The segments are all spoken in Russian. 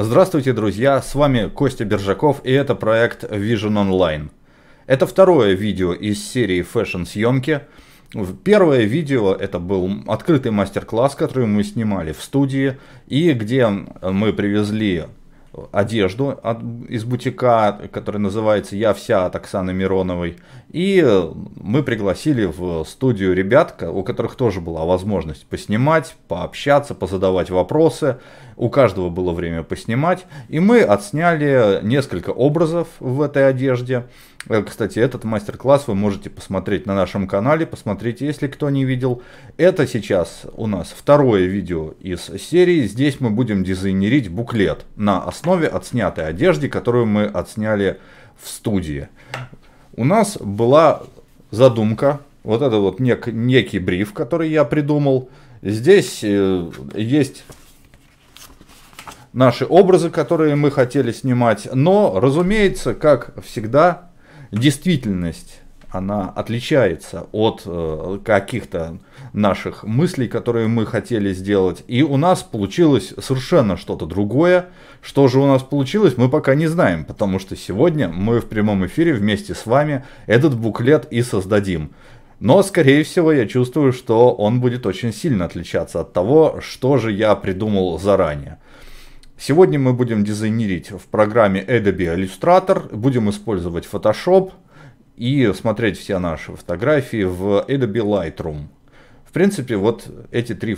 Здравствуйте, друзья, с вами Костя Бержаков, и это проект Vision Online. Это второе видео из серии фэшн-съемки. Первое видео это был открытый мастер-класс, который мы снимали в студии и где мы привезли одежду от, из бутика, который называется «Я вся» от Оксаны Мироновой. И э, мы пригласили в студию ребят, у которых тоже была возможность поснимать, пообщаться, позадавать вопросы. У каждого было время поснимать. И мы отсняли несколько образов в этой одежде. Э, кстати, этот мастер-класс вы можете посмотреть на нашем канале. Посмотрите, если кто не видел. Это сейчас у нас второе видео из серии. Здесь мы будем дизайнерить буклет на основе отснятой одежды, которую мы отсняли в студии у нас была задумка, вот это вот нек, некий бриф, который я придумал. Здесь э, есть наши образы, которые мы хотели снимать, но, разумеется, как всегда, действительность она отличается от э, каких-то наших мыслей, которые мы хотели сделать. И у нас получилось совершенно что-то другое. Что же у нас получилось, мы пока не знаем, потому что сегодня мы в прямом эфире вместе с вами этот буклет и создадим. Но, скорее всего, я чувствую, что он будет очень сильно отличаться от того, что же я придумал заранее. Сегодня мы будем дизайнерить в программе Adobe Illustrator, будем использовать Photoshop, и смотреть все наши фотографии в Adobe Lightroom. В принципе, вот эти три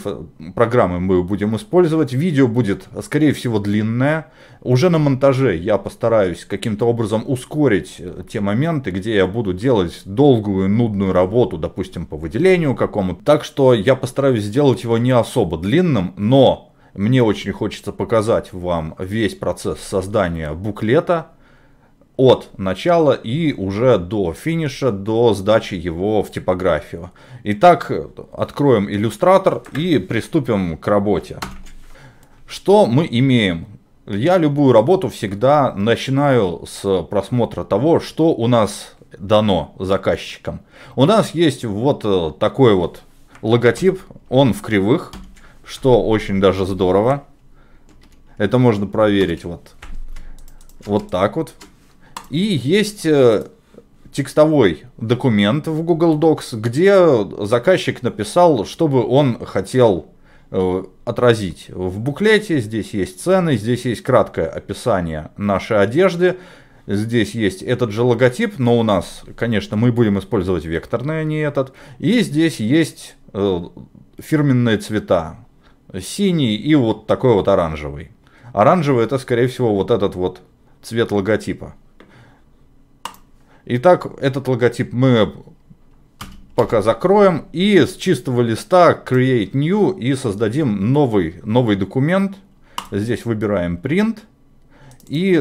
программы мы будем использовать. Видео будет, скорее всего, длинное. Уже на монтаже я постараюсь каким-то образом ускорить э, те моменты, где я буду делать долгую, нудную работу, допустим, по выделению какому-то. Так что я постараюсь сделать его не особо длинным, но мне очень хочется показать вам весь процесс создания буклета от начала и уже до финиша, до сдачи его в типографию. Итак, откроем иллюстратор и приступим к работе. Что мы имеем? Я любую работу всегда начинаю с просмотра того, что у нас дано заказчикам. У нас есть вот э, такой вот логотип, он в кривых, что очень даже здорово. Это можно проверить вот, вот так вот. И есть э, текстовой документ в Google Docs, где заказчик написал, чтобы он хотел э, отразить в буклете. Здесь есть цены, здесь есть краткое описание нашей одежды. Здесь есть этот же логотип, но у нас, конечно, мы будем использовать векторный, а не этот. И здесь есть э, фирменные цвета. Синий и вот такой вот оранжевый. Оранжевый это, скорее всего, вот этот вот цвет логотипа. Итак, этот логотип мы пока закроем. И с чистого листа Create New и создадим новый, новый документ. Здесь выбираем Print. И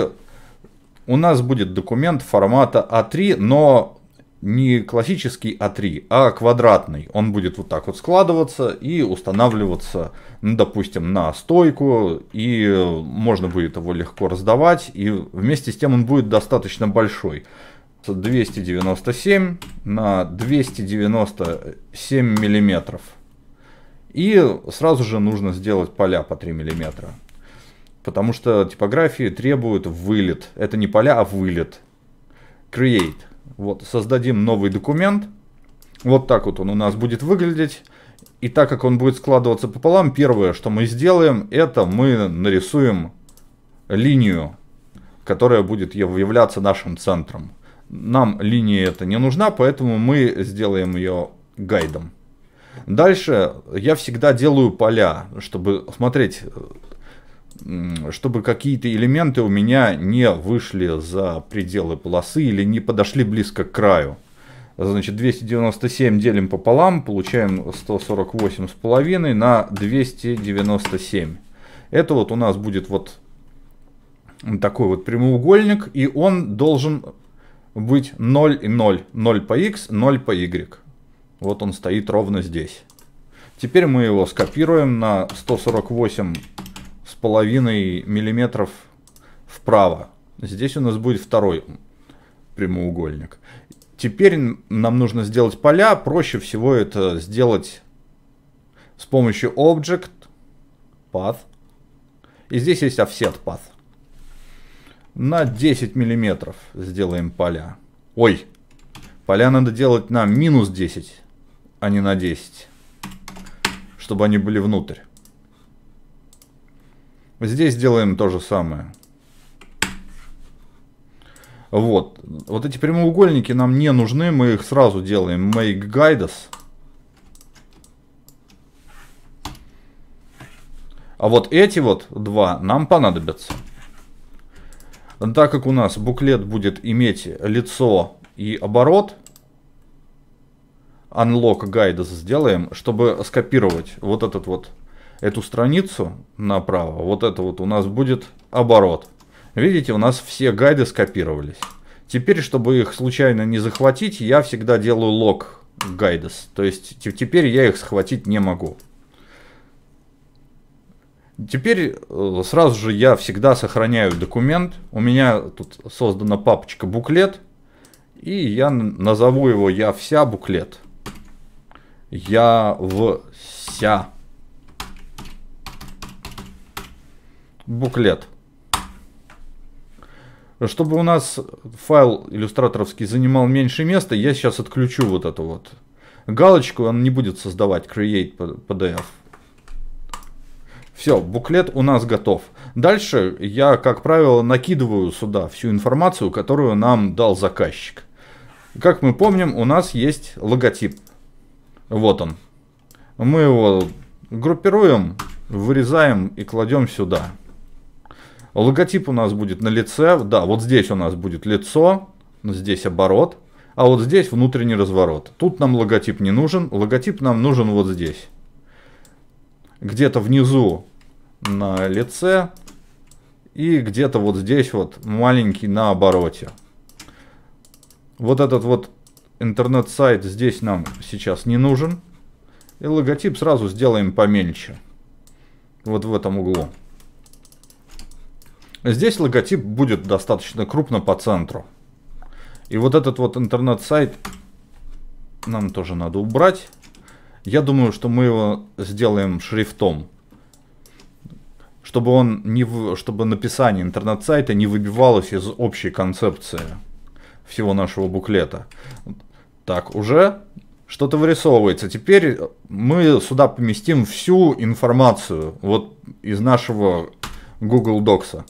у нас будет документ формата А3, но не классический А3, а квадратный. Он будет вот так вот складываться и устанавливаться, ну, допустим, на стойку, и можно будет его легко раздавать, и вместе с тем он будет достаточно большой. 297 на 297 миллиметров. И сразу же нужно сделать поля по 3 миллиметра. Потому что типографии требуют вылет. Это не поля, а вылет. Create. Вот, создадим новый документ. Вот так вот он у нас будет выглядеть. И так как он будет складываться пополам, первое, что мы сделаем, это мы нарисуем линию, которая будет являться нашим центром. Нам линия эта не нужна, поэтому мы сделаем ее гайдом. Дальше я всегда делаю поля, чтобы смотреть, чтобы какие-то элементы у меня не вышли за пределы полосы или не подошли близко к краю. Значит, 297 делим пополам, получаем 148 с половиной на 297. Это вот у нас будет вот такой вот прямоугольник, и он должен быть 0 и 0. 0 по x, 0 по y. Вот он стоит ровно здесь. Теперь мы его скопируем на 148 с половиной миллиметров вправо. Здесь у нас будет второй прямоугольник. Теперь нам нужно сделать поля. Проще всего это сделать с помощью Object Path. И здесь есть Offset Path на 10 миллиметров сделаем поля. Ой, поля надо делать на минус 10, а не на 10, чтобы они были внутрь. Здесь сделаем то же самое. Вот. Вот эти прямоугольники нам не нужны. Мы их сразу делаем. Make guides. А вот эти вот два нам понадобятся. Так как у нас буклет будет иметь лицо и оборот, unlock гайда сделаем, чтобы скопировать вот этот вот эту страницу направо, вот это вот у нас будет оборот. Видите, у нас все гайды скопировались. Теперь, чтобы их случайно не захватить, я всегда делаю лог гайдес. То есть теперь я их схватить не могу. Теперь э, сразу же я всегда сохраняю документ. У меня тут создана папочка буклет. И я назову его я вся буклет. Я вся буклет. Чтобы у нас файл иллюстраторовский занимал меньше места, я сейчас отключу вот эту вот галочку. Он не будет создавать create pdf. Все, буклет у нас готов. Дальше я, как правило, накидываю сюда всю информацию, которую нам дал заказчик. Как мы помним, у нас есть логотип. Вот он. Мы его группируем, вырезаем и кладем сюда. Логотип у нас будет на лице. Да, вот здесь у нас будет лицо, здесь оборот, а вот здесь внутренний разворот. Тут нам логотип не нужен, логотип нам нужен вот здесь где-то внизу на лице и где-то вот здесь вот маленький на обороте. Вот этот вот интернет-сайт здесь нам сейчас не нужен. И логотип сразу сделаем поменьше. Вот в этом углу. Здесь логотип будет достаточно крупно по центру. И вот этот вот интернет-сайт нам тоже надо убрать. Я думаю, что мы его сделаем шрифтом. Чтобы, он не в... чтобы написание интернет-сайта не выбивалось из общей концепции всего нашего буклета. Так, уже что-то вырисовывается. Теперь мы сюда поместим всю информацию вот из нашего Google Docs.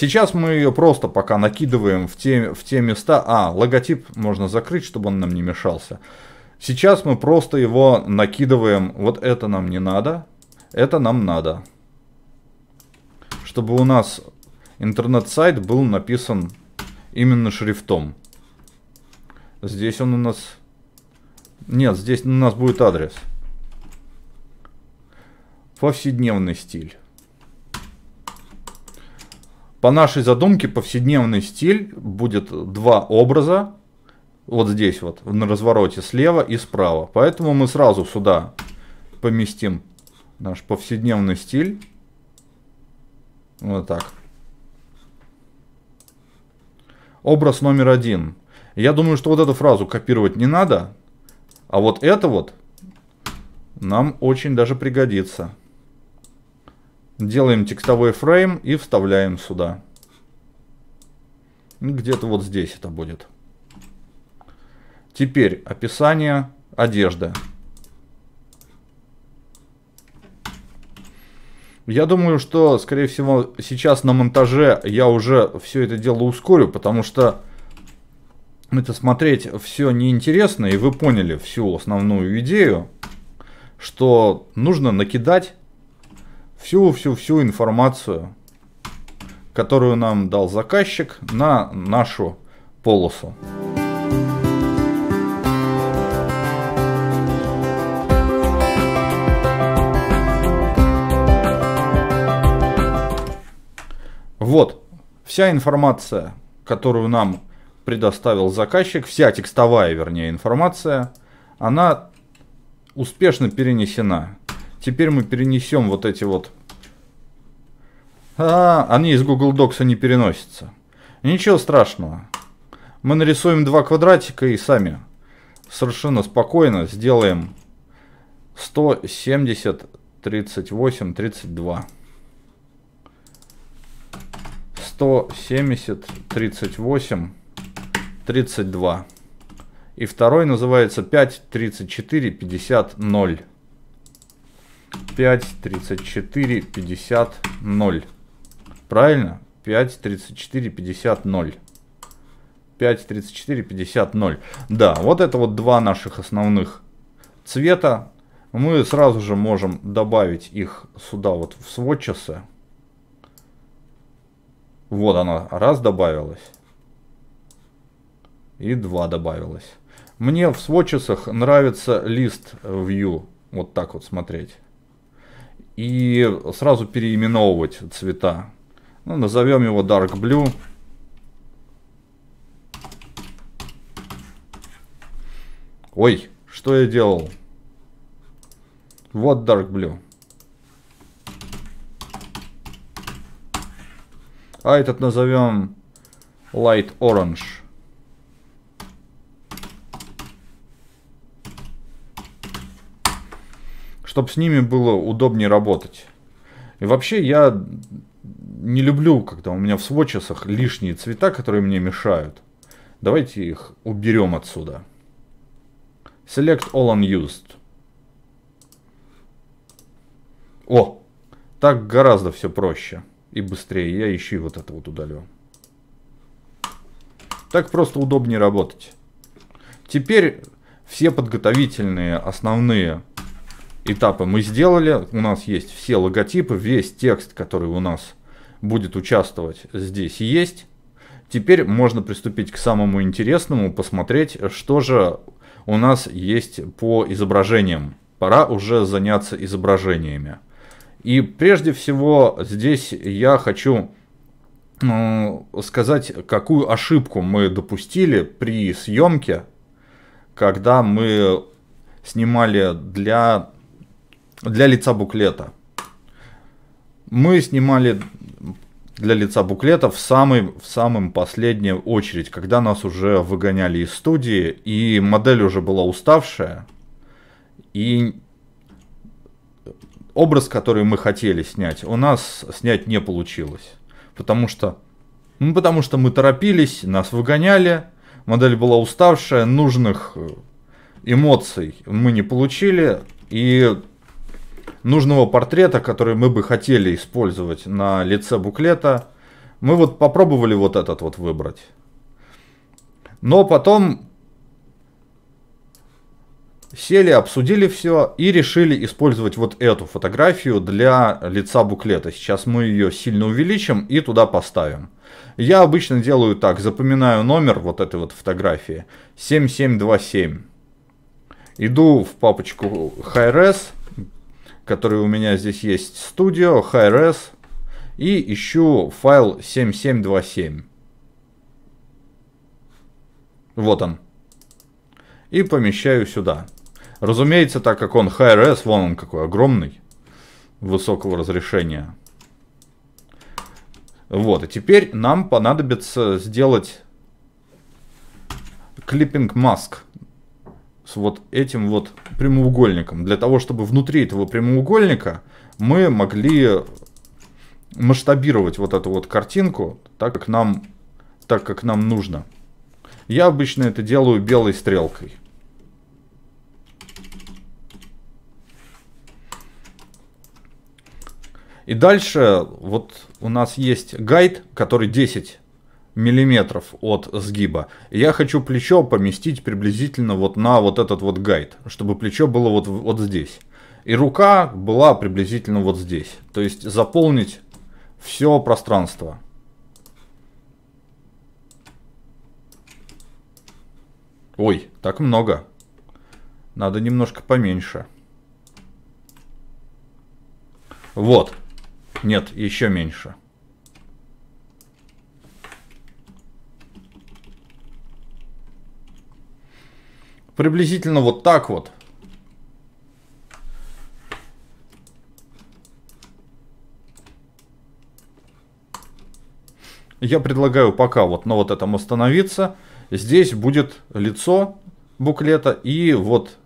Сейчас мы ее просто пока накидываем в те, в те места. А, логотип можно закрыть, чтобы он нам не мешался. Сейчас мы просто его накидываем. Вот это нам не надо. Это нам надо. Чтобы у нас интернет-сайт был написан именно шрифтом. Здесь он у нас... Нет, здесь у нас будет адрес. Повседневный стиль. По нашей задумке повседневный стиль будет два образа, вот здесь вот, на развороте слева и справа. Поэтому мы сразу сюда поместим наш повседневный стиль. Вот так. Образ номер один. Я думаю, что вот эту фразу копировать не надо, а вот это вот нам очень даже пригодится. Делаем текстовой фрейм и вставляем сюда. Ну, где-то вот здесь это будет. Теперь описание одежды. Я думаю, что, скорее всего, сейчас на монтаже я уже все это дело ускорю, потому что это смотреть все неинтересно, и вы поняли всю основную идею, что нужно накидать всю-всю-всю информацию, которую нам дал заказчик на нашу полосу. Вот вся информация, которую нам предоставил заказчик, вся текстовая, вернее, информация, она успешно перенесена Теперь мы перенесем вот эти вот... А, они из Google Docs не переносятся. Ничего страшного. Мы нарисуем два квадратика и сами совершенно спокойно сделаем 170, 38, 32. 170, 38, 32. И второй называется 5, 34, 50, 0. 5, 34, 50, 0. Правильно? 5, 34, 50, 0. 5, 34, 50, 0. Да, вот это вот два наших основных цвета. Мы сразу же можем добавить их сюда вот в сводчасы. Вот она раз добавилась. И два добавилась. Мне в сводчасах нравится лист view. Вот так вот смотреть и сразу переименовывать цвета. Ну, назовем его Dark Blue. Ой, что я делал? Вот Dark Blue. А этот назовем Light Orange. чтобы с ними было удобнее работать. И вообще я не люблю, когда у меня в сводчасах лишние цвета, которые мне мешают. Давайте их уберем отсюда. Select all unused. О, так гораздо все проще и быстрее. Я еще и вот это вот удалю. Так просто удобнее работать. Теперь все подготовительные основные этапы мы сделали. У нас есть все логотипы, весь текст, который у нас будет участвовать здесь есть. Теперь можно приступить к самому интересному, посмотреть, что же у нас есть по изображениям. Пора уже заняться изображениями. И прежде всего здесь я хочу ну, сказать, какую ошибку мы допустили при съемке, когда мы снимали для для лица буклета. Мы снимали для лица буклета в, самый, в самом последнюю очередь, когда нас уже выгоняли из студии, и модель уже была уставшая, и образ, который мы хотели снять, у нас снять не получилось. Потому что, ну, потому что мы торопились, нас выгоняли, модель была уставшая, нужных э, эмоций мы не получили, и нужного портрета, который мы бы хотели использовать на лице буклета. Мы вот попробовали вот этот вот выбрать. Но потом сели, обсудили все и решили использовать вот эту фотографию для лица буклета. Сейчас мы ее сильно увеличим и туда поставим. Я обычно делаю так, запоминаю номер вот этой вот фотографии 7727. Иду в папочку HiRes который у меня здесь есть, Studio, Hi-Res, и ищу файл 7727. Вот он. И помещаю сюда. Разумеется, так как он Hi-Res, вон он какой огромный, высокого разрешения. Вот, и теперь нам понадобится сделать клиппинг маск с вот этим вот прямоугольником, для того, чтобы внутри этого прямоугольника мы могли масштабировать вот эту вот картинку так, как нам, так, как нам нужно. Я обычно это делаю белой стрелкой. И дальше вот у нас есть гайд, который 10 миллиметров от сгиба. я хочу плечо поместить приблизительно вот на вот этот вот гайд, чтобы плечо было вот, вот здесь. И рука была приблизительно вот здесь. То есть заполнить все пространство. Ой, так много. Надо немножко поменьше. Вот. Нет, еще меньше. Приблизительно вот так вот. Я предлагаю пока вот на вот этом остановиться. Здесь будет лицо буклета и вот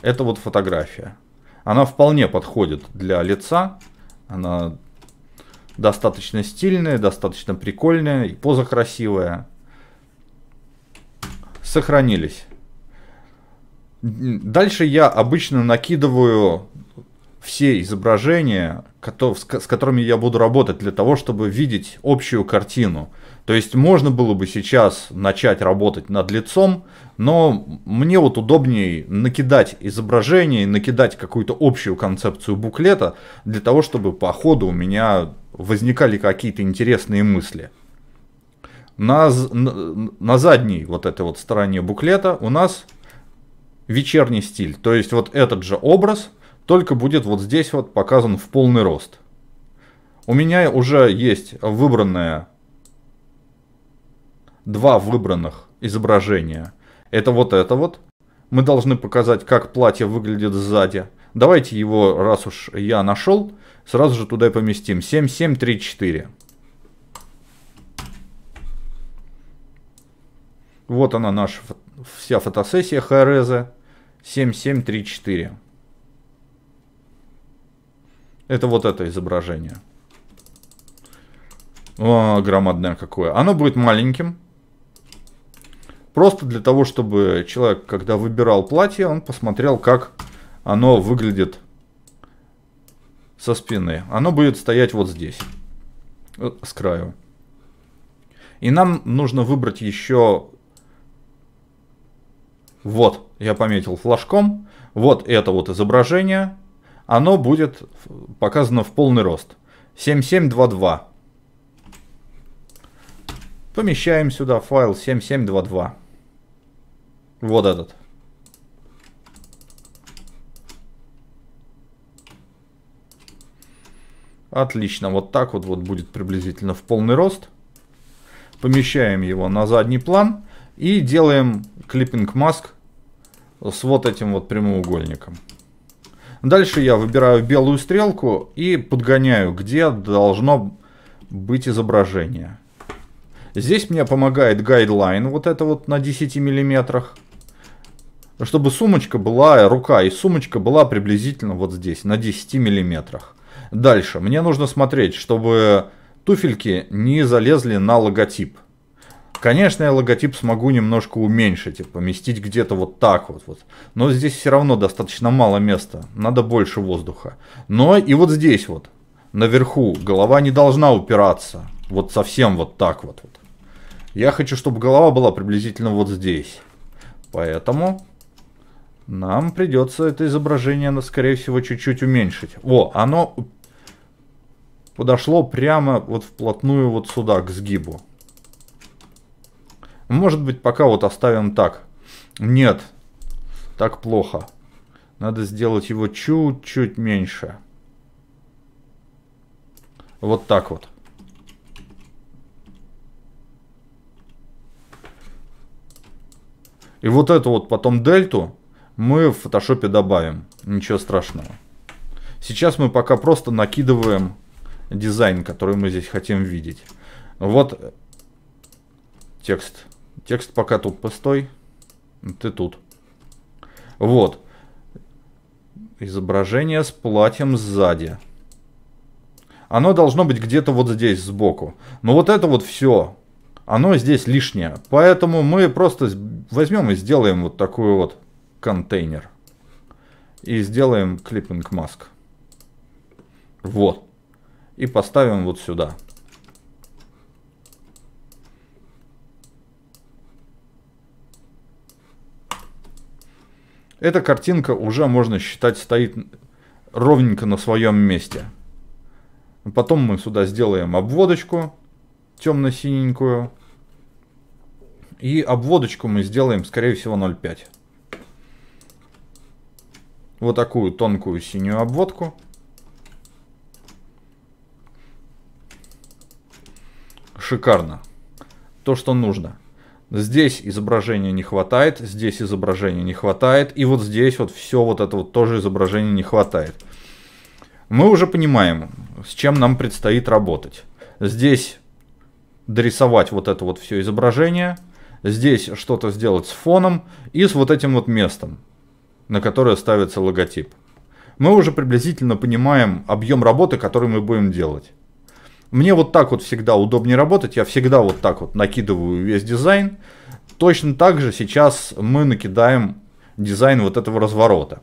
эта вот фотография. Она вполне подходит для лица. Она достаточно стильная, достаточно прикольная и поза красивая. Сохранились. Дальше я обычно накидываю все изображения, с которыми я буду работать, для того, чтобы видеть общую картину. То есть можно было бы сейчас начать работать над лицом, но мне вот удобнее накидать изображение, накидать какую-то общую концепцию буклета, для того, чтобы по ходу у меня возникали какие-то интересные мысли. На, на задней вот этой вот стороне буклета у нас вечерний стиль. То есть вот этот же образ, только будет вот здесь вот показан в полный рост. У меня уже есть выбранное, два выбранных изображения. Это вот это вот. Мы должны показать, как платье выглядит сзади. Давайте его, раз уж я нашел, сразу же туда и поместим. 7734. Вот она наша вся фотосессия Хореза 7734. Это вот это изображение. О, громадное какое. Оно будет маленьким. Просто для того, чтобы человек, когда выбирал платье, он посмотрел, как оно выглядит со спины. Оно будет стоять вот здесь, э, с краю. И нам нужно выбрать еще вот, я пометил флажком, вот это вот изображение, оно будет показано в полный рост. 7722. Помещаем сюда файл 7722. Вот этот. Отлично, вот так вот, вот будет приблизительно в полный рост. Помещаем его на задний план и делаем клиппинг маск с вот этим вот прямоугольником. Дальше я выбираю белую стрелку и подгоняю, где должно быть изображение. Здесь мне помогает гайдлайн, вот это вот на 10 миллиметрах. Чтобы сумочка была, рука и сумочка была приблизительно вот здесь, на 10 миллиметрах. Дальше, мне нужно смотреть, чтобы туфельки не залезли на логотип. Конечно, я логотип смогу немножко уменьшить и поместить где-то вот так вот, вот. Но здесь все равно достаточно мало места, надо больше воздуха. Но и вот здесь вот, наверху, голова не должна упираться. Вот совсем вот так вот. вот. Я хочу, чтобы голова была приблизительно вот здесь. Поэтому нам придется это изображение, скорее всего, чуть-чуть уменьшить. О, оно подошло прямо вот вплотную вот сюда, к сгибу. Может быть, пока вот оставим так. Нет, так плохо. Надо сделать его чуть-чуть меньше. Вот так вот. И вот эту вот потом дельту мы в фотошопе добавим. Ничего страшного. Сейчас мы пока просто накидываем дизайн, который мы здесь хотим видеть. Вот текст. Текст пока тут постой. Ты тут. Вот. Изображение с платьем сзади. Оно должно быть где-то вот здесь, сбоку. Но вот это вот все, оно здесь лишнее. Поэтому мы просто возьмем и сделаем вот такой вот контейнер. И сделаем клиппинг маск. Вот. И поставим вот сюда. Эта картинка уже, можно считать, стоит ровненько на своем месте. Потом мы сюда сделаем обводочку темно-синенькую. И обводочку мы сделаем, скорее всего, 0,5. Вот такую тонкую синюю обводку. Шикарно. То, что нужно. Здесь изображения не хватает, здесь изображения не хватает, и вот здесь вот все вот это вот тоже изображения не хватает. Мы уже понимаем, с чем нам предстоит работать. Здесь дорисовать вот это вот все изображение, здесь что-то сделать с фоном и с вот этим вот местом, на которое ставится логотип. Мы уже приблизительно понимаем объем работы, который мы будем делать. Мне вот так вот всегда удобнее работать, я всегда вот так вот накидываю весь дизайн. Точно так же сейчас мы накидаем дизайн вот этого разворота.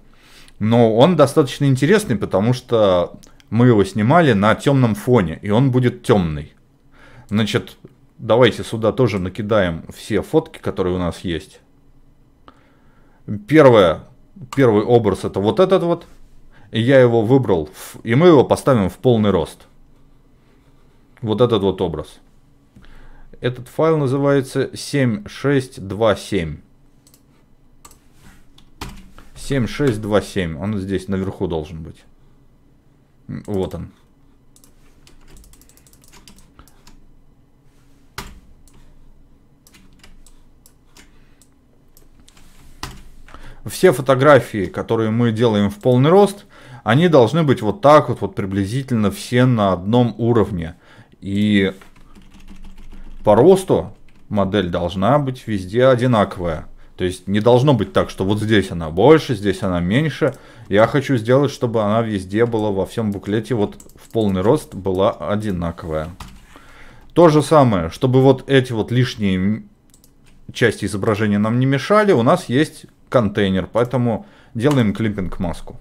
Но он достаточно интересный, потому что мы его снимали на темном фоне, и он будет темный. Значит, давайте сюда тоже накидаем все фотки, которые у нас есть. Первое, первый образ это вот этот вот. я его выбрал, и мы его поставим в полный рост вот этот вот образ. Этот файл называется 7627. 7627. Он здесь наверху должен быть. Вот он. Все фотографии, которые мы делаем в полный рост, они должны быть вот так вот, вот приблизительно все на одном уровне. И по росту модель должна быть везде одинаковая. То есть не должно быть так, что вот здесь она больше, здесь она меньше. Я хочу сделать, чтобы она везде была во всем буклете, вот в полный рост была одинаковая. То же самое, чтобы вот эти вот лишние части изображения нам не мешали, у нас есть контейнер, поэтому делаем клиппинг маску.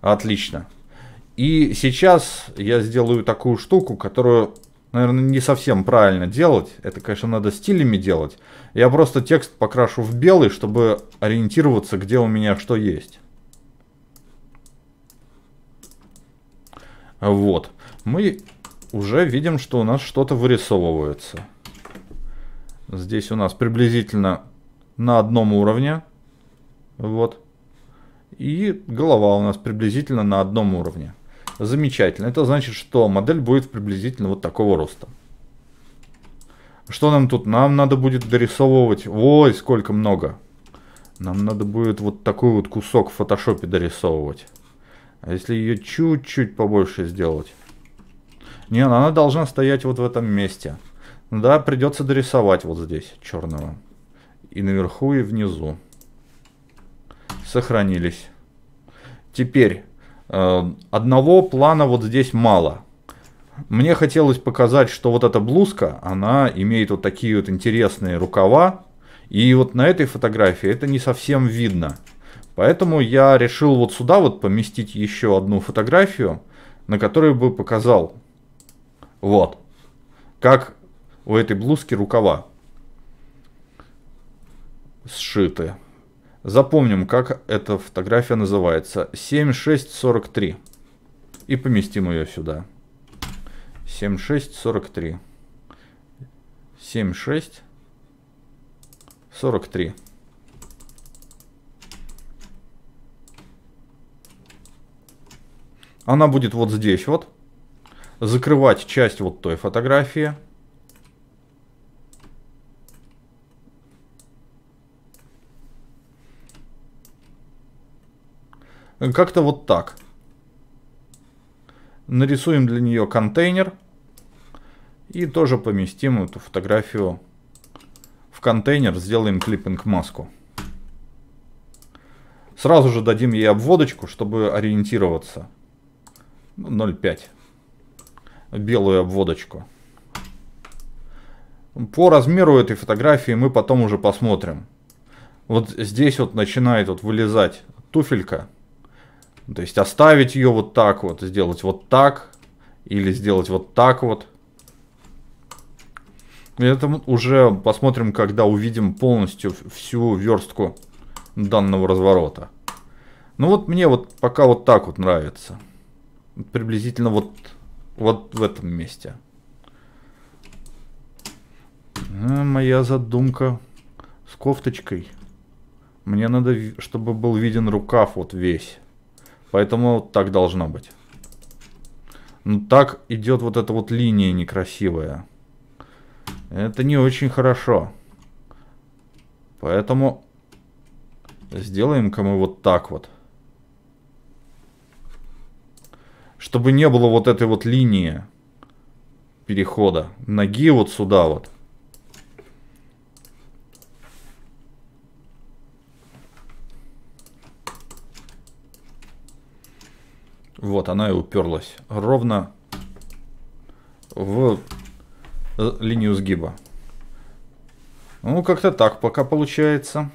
Отлично. И сейчас я сделаю такую штуку, которую, наверное, не совсем правильно делать. Это, конечно, надо стилями делать. Я просто текст покрашу в белый, чтобы ориентироваться, где у меня что есть. Вот. Мы уже видим, что у нас что-то вырисовывается. Здесь у нас приблизительно на одном уровне. Вот. И голова у нас приблизительно на одном уровне. Замечательно. Это значит, что модель будет приблизительно вот такого роста. Что нам тут? Нам надо будет дорисовывать... Ой, сколько много. Нам надо будет вот такой вот кусок в фотошопе дорисовывать. А если ее чуть-чуть побольше сделать? Не, она должна стоять вот в этом месте. Да, придется дорисовать вот здесь черного. И наверху, и внизу. Сохранились. Теперь Э, одного плана вот здесь мало. Мне хотелось показать, что вот эта блузка, она имеет вот такие вот интересные рукава. И вот на этой фотографии это не совсем видно. Поэтому я решил вот сюда вот поместить еще одну фотографию, на которой бы показал, вот, как у этой блузки рукава сшиты. Запомним, как эта фотография называется. 7643. И поместим ее сюда. 7643. 7643. Она будет вот здесь вот. Закрывать часть вот той фотографии. Как-то вот так. Нарисуем для нее контейнер. И тоже поместим эту фотографию в контейнер. Сделаем клиппинг-маску. Сразу же дадим ей обводочку, чтобы ориентироваться. 0,5. Белую обводочку. По размеру этой фотографии мы потом уже посмотрим. Вот здесь вот начинает вот вылезать туфелька. То есть оставить ее вот так вот, сделать вот так, или сделать вот так вот. Это уже посмотрим, когда увидим полностью всю верстку данного разворота. Ну вот мне вот пока вот так вот нравится. Приблизительно вот, вот в этом месте. А, моя задумка с кофточкой. Мне надо, чтобы был виден рукав вот весь. Поэтому так должно быть. Ну так идет вот эта вот линия некрасивая. Это не очень хорошо. Поэтому сделаем-ка мы вот так вот. Чтобы не было вот этой вот линии перехода. Ноги вот сюда вот. Вот она и уперлась ровно в э, линию сгиба. Ну, как-то так пока получается.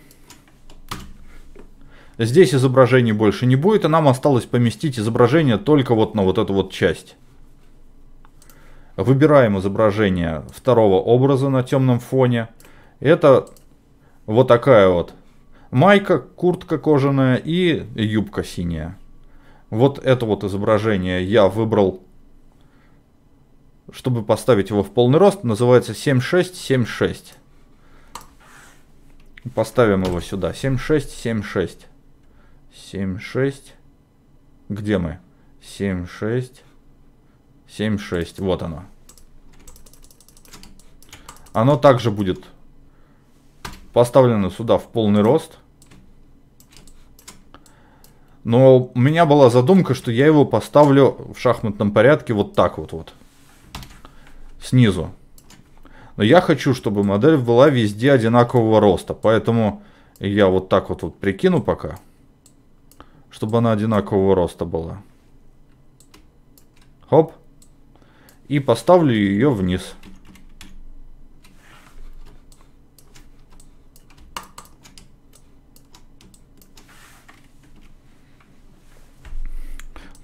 Здесь изображений больше не будет, и нам осталось поместить изображение только вот на вот эту вот часть. Выбираем изображение второго образа на темном фоне. Это вот такая вот майка, куртка кожаная и юбка синяя. Вот это вот изображение я выбрал, чтобы поставить его в полный рост. Называется 7676. Поставим его сюда. 7676. 76. Где мы? 76. 76. Вот оно. Оно также будет поставлено сюда в полный рост. Но у меня была задумка, что я его поставлю в шахматном порядке вот так вот вот. Снизу. Но я хочу, чтобы модель была везде одинакового роста. Поэтому я вот так вот, вот прикину пока. Чтобы она одинакового роста была. Хоп. И поставлю ее вниз.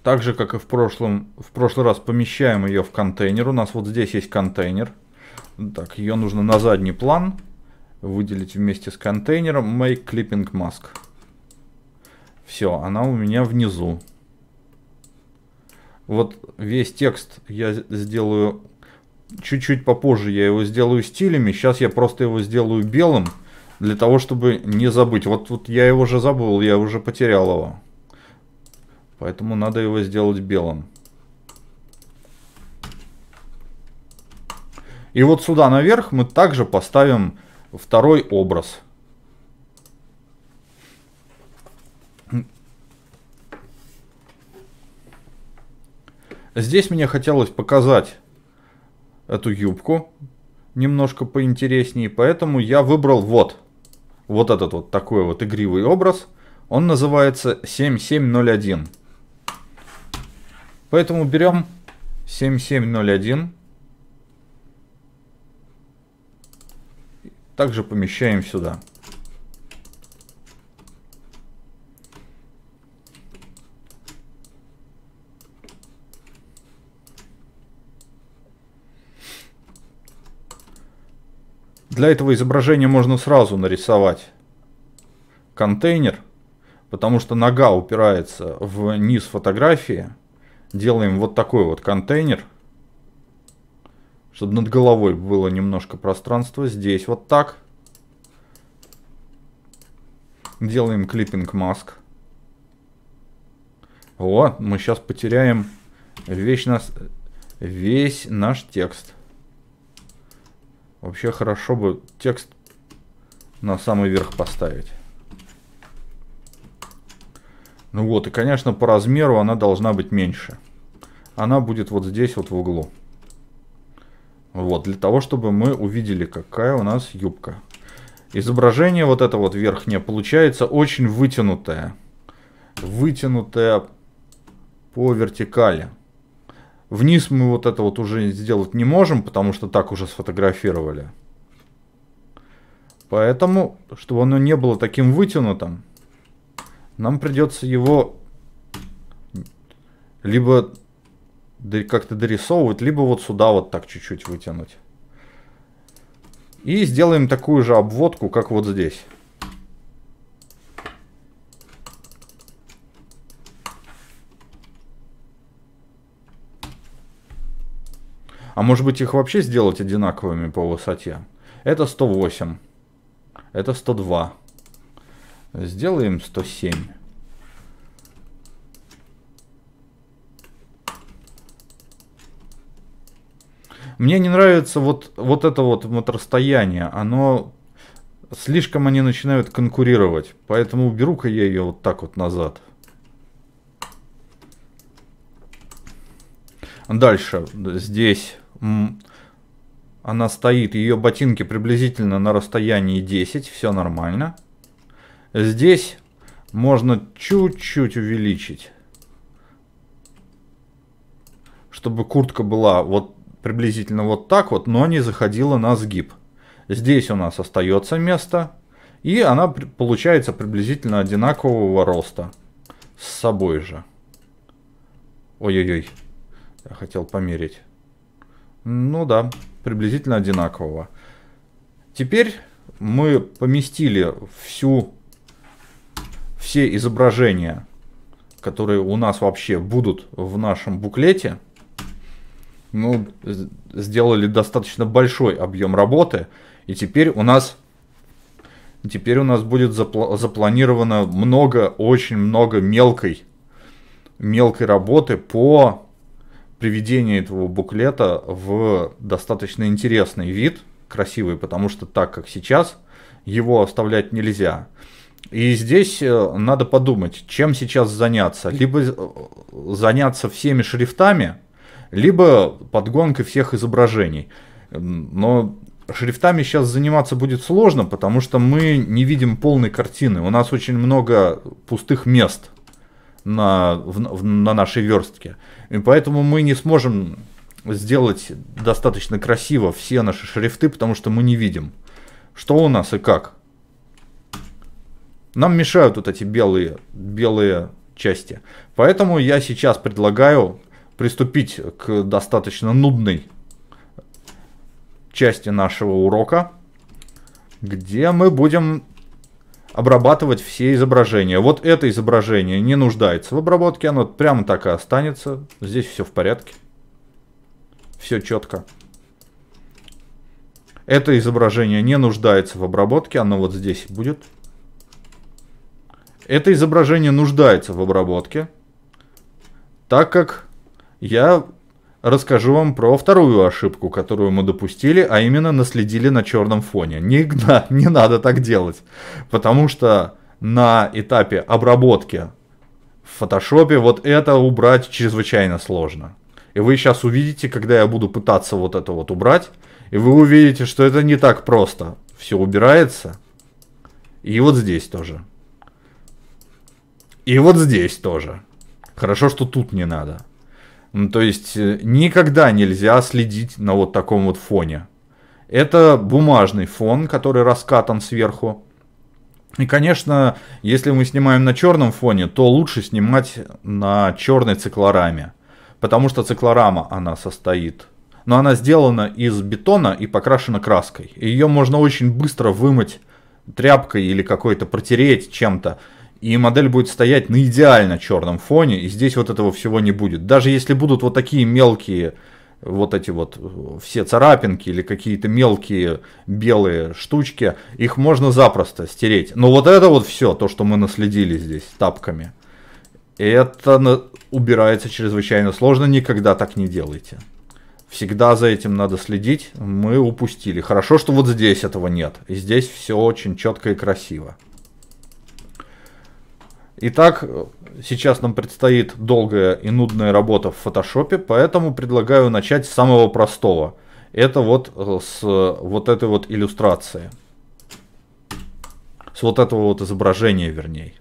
Так же, как и в, прошлом, в прошлый раз, помещаем ее в контейнер. У нас вот здесь есть контейнер. Так, ее нужно на задний план выделить вместе с контейнером Make Clipping Mask. Все, она у меня внизу. Вот весь текст я сделаю чуть-чуть попозже. Я его сделаю стилями. Сейчас я просто его сделаю белым для того, чтобы не забыть. Вот, вот я его уже забыл, я уже потерял его. Поэтому надо его сделать белым. И вот сюда наверх мы также поставим второй образ. Здесь мне хотелось показать эту юбку немножко поинтереснее, поэтому я выбрал вот, вот этот вот такой вот игривый образ. Он называется 7701. Поэтому берем 7701. Также помещаем сюда. Для этого изображения можно сразу нарисовать контейнер, потому что нога упирается в низ фотографии. Делаем вот такой вот контейнер. Чтобы над головой было немножко пространства. Здесь вот так. Делаем клиппинг маск. О, мы сейчас потеряем весь, нас, весь наш текст. Вообще хорошо бы текст на самый верх поставить. Ну вот, и, конечно, по размеру она должна быть меньше. Она будет вот здесь, вот в углу. Вот, для того, чтобы мы увидели, какая у нас юбка. Изображение вот это вот верхнее получается очень вытянутое. Вытянутое по вертикали. Вниз мы вот это вот уже сделать не можем, потому что так уже сфотографировали. Поэтому, чтобы оно не было таким вытянутым, нам придется его либо как-то дорисовывать, либо вот сюда вот так чуть-чуть вытянуть. И сделаем такую же обводку, как вот здесь. А может быть их вообще сделать одинаковыми по высоте? Это 108. Это 102. Сделаем 107. Мне не нравится вот, вот это вот расстояние, Оно... Слишком они начинают конкурировать. Поэтому уберу-ка я ее вот так вот назад. Дальше. Здесь она стоит. Ее ботинки приблизительно на расстоянии 10. Все нормально. Нормально. Здесь можно чуть-чуть увеличить. Чтобы куртка была вот приблизительно вот так вот, но не заходила на сгиб. Здесь у нас остается место. И она получается приблизительно одинакового роста. С собой же. Ой-ой-ой. Я хотел померить. Ну да, приблизительно одинакового. Теперь мы поместили всю все изображения, которые у нас вообще будут в нашем буклете, ну, сделали достаточно большой объем работы, и теперь у нас теперь у нас будет запла запланировано много, очень много мелкой, мелкой работы по приведению этого буклета в достаточно интересный вид, красивый, потому что так как сейчас его оставлять нельзя. И здесь э, надо подумать, чем сейчас заняться. Либо э, заняться всеми шрифтами, либо подгонкой всех изображений. Но шрифтами сейчас заниматься будет сложно, потому что мы не видим полной картины. У нас очень много пустых мест на, в, в, на нашей верстке. И поэтому мы не сможем сделать достаточно красиво все наши шрифты, потому что мы не видим, что у нас и как нам мешают вот эти белые, белые части. Поэтому я сейчас предлагаю приступить к достаточно нудной части нашего урока, где мы будем обрабатывать все изображения. Вот это изображение не нуждается в обработке, оно прямо так и останется. Здесь все в порядке. Все четко. Это изображение не нуждается в обработке, оно вот здесь будет. Это изображение нуждается в обработке, так как я расскажу вам про вторую ошибку, которую мы допустили, а именно наследили на черном фоне. Не, на, не надо так делать, потому что на этапе обработки в фотошопе вот это убрать чрезвычайно сложно. И вы сейчас увидите, когда я буду пытаться вот это вот убрать, и вы увидите, что это не так просто. Все убирается. И вот здесь тоже. И вот здесь тоже. Хорошо, что тут не надо. Ну, то есть э, никогда нельзя следить на вот таком вот фоне. Это бумажный фон, который раскатан сверху. И, конечно, если мы снимаем на черном фоне, то лучше снимать на черной циклораме. Потому что циклорама она состоит. Но она сделана из бетона и покрашена краской. Ее можно очень быстро вымыть тряпкой или какой-то протереть чем-то и модель будет стоять на идеально черном фоне, и здесь вот этого всего не будет. Даже если будут вот такие мелкие вот эти вот все царапинки или какие-то мелкие белые штучки, их можно запросто стереть. Но вот это вот все, то, что мы наследили здесь тапками, это убирается чрезвычайно сложно, никогда так не делайте. Всегда за этим надо следить, мы упустили. Хорошо, что вот здесь этого нет, и здесь все очень четко и красиво. Итак, сейчас нам предстоит долгая и нудная работа в фотошопе, поэтому предлагаю начать с самого простого. Это вот э, с э, вот этой вот иллюстрации. С вот этого вот изображения, вернее.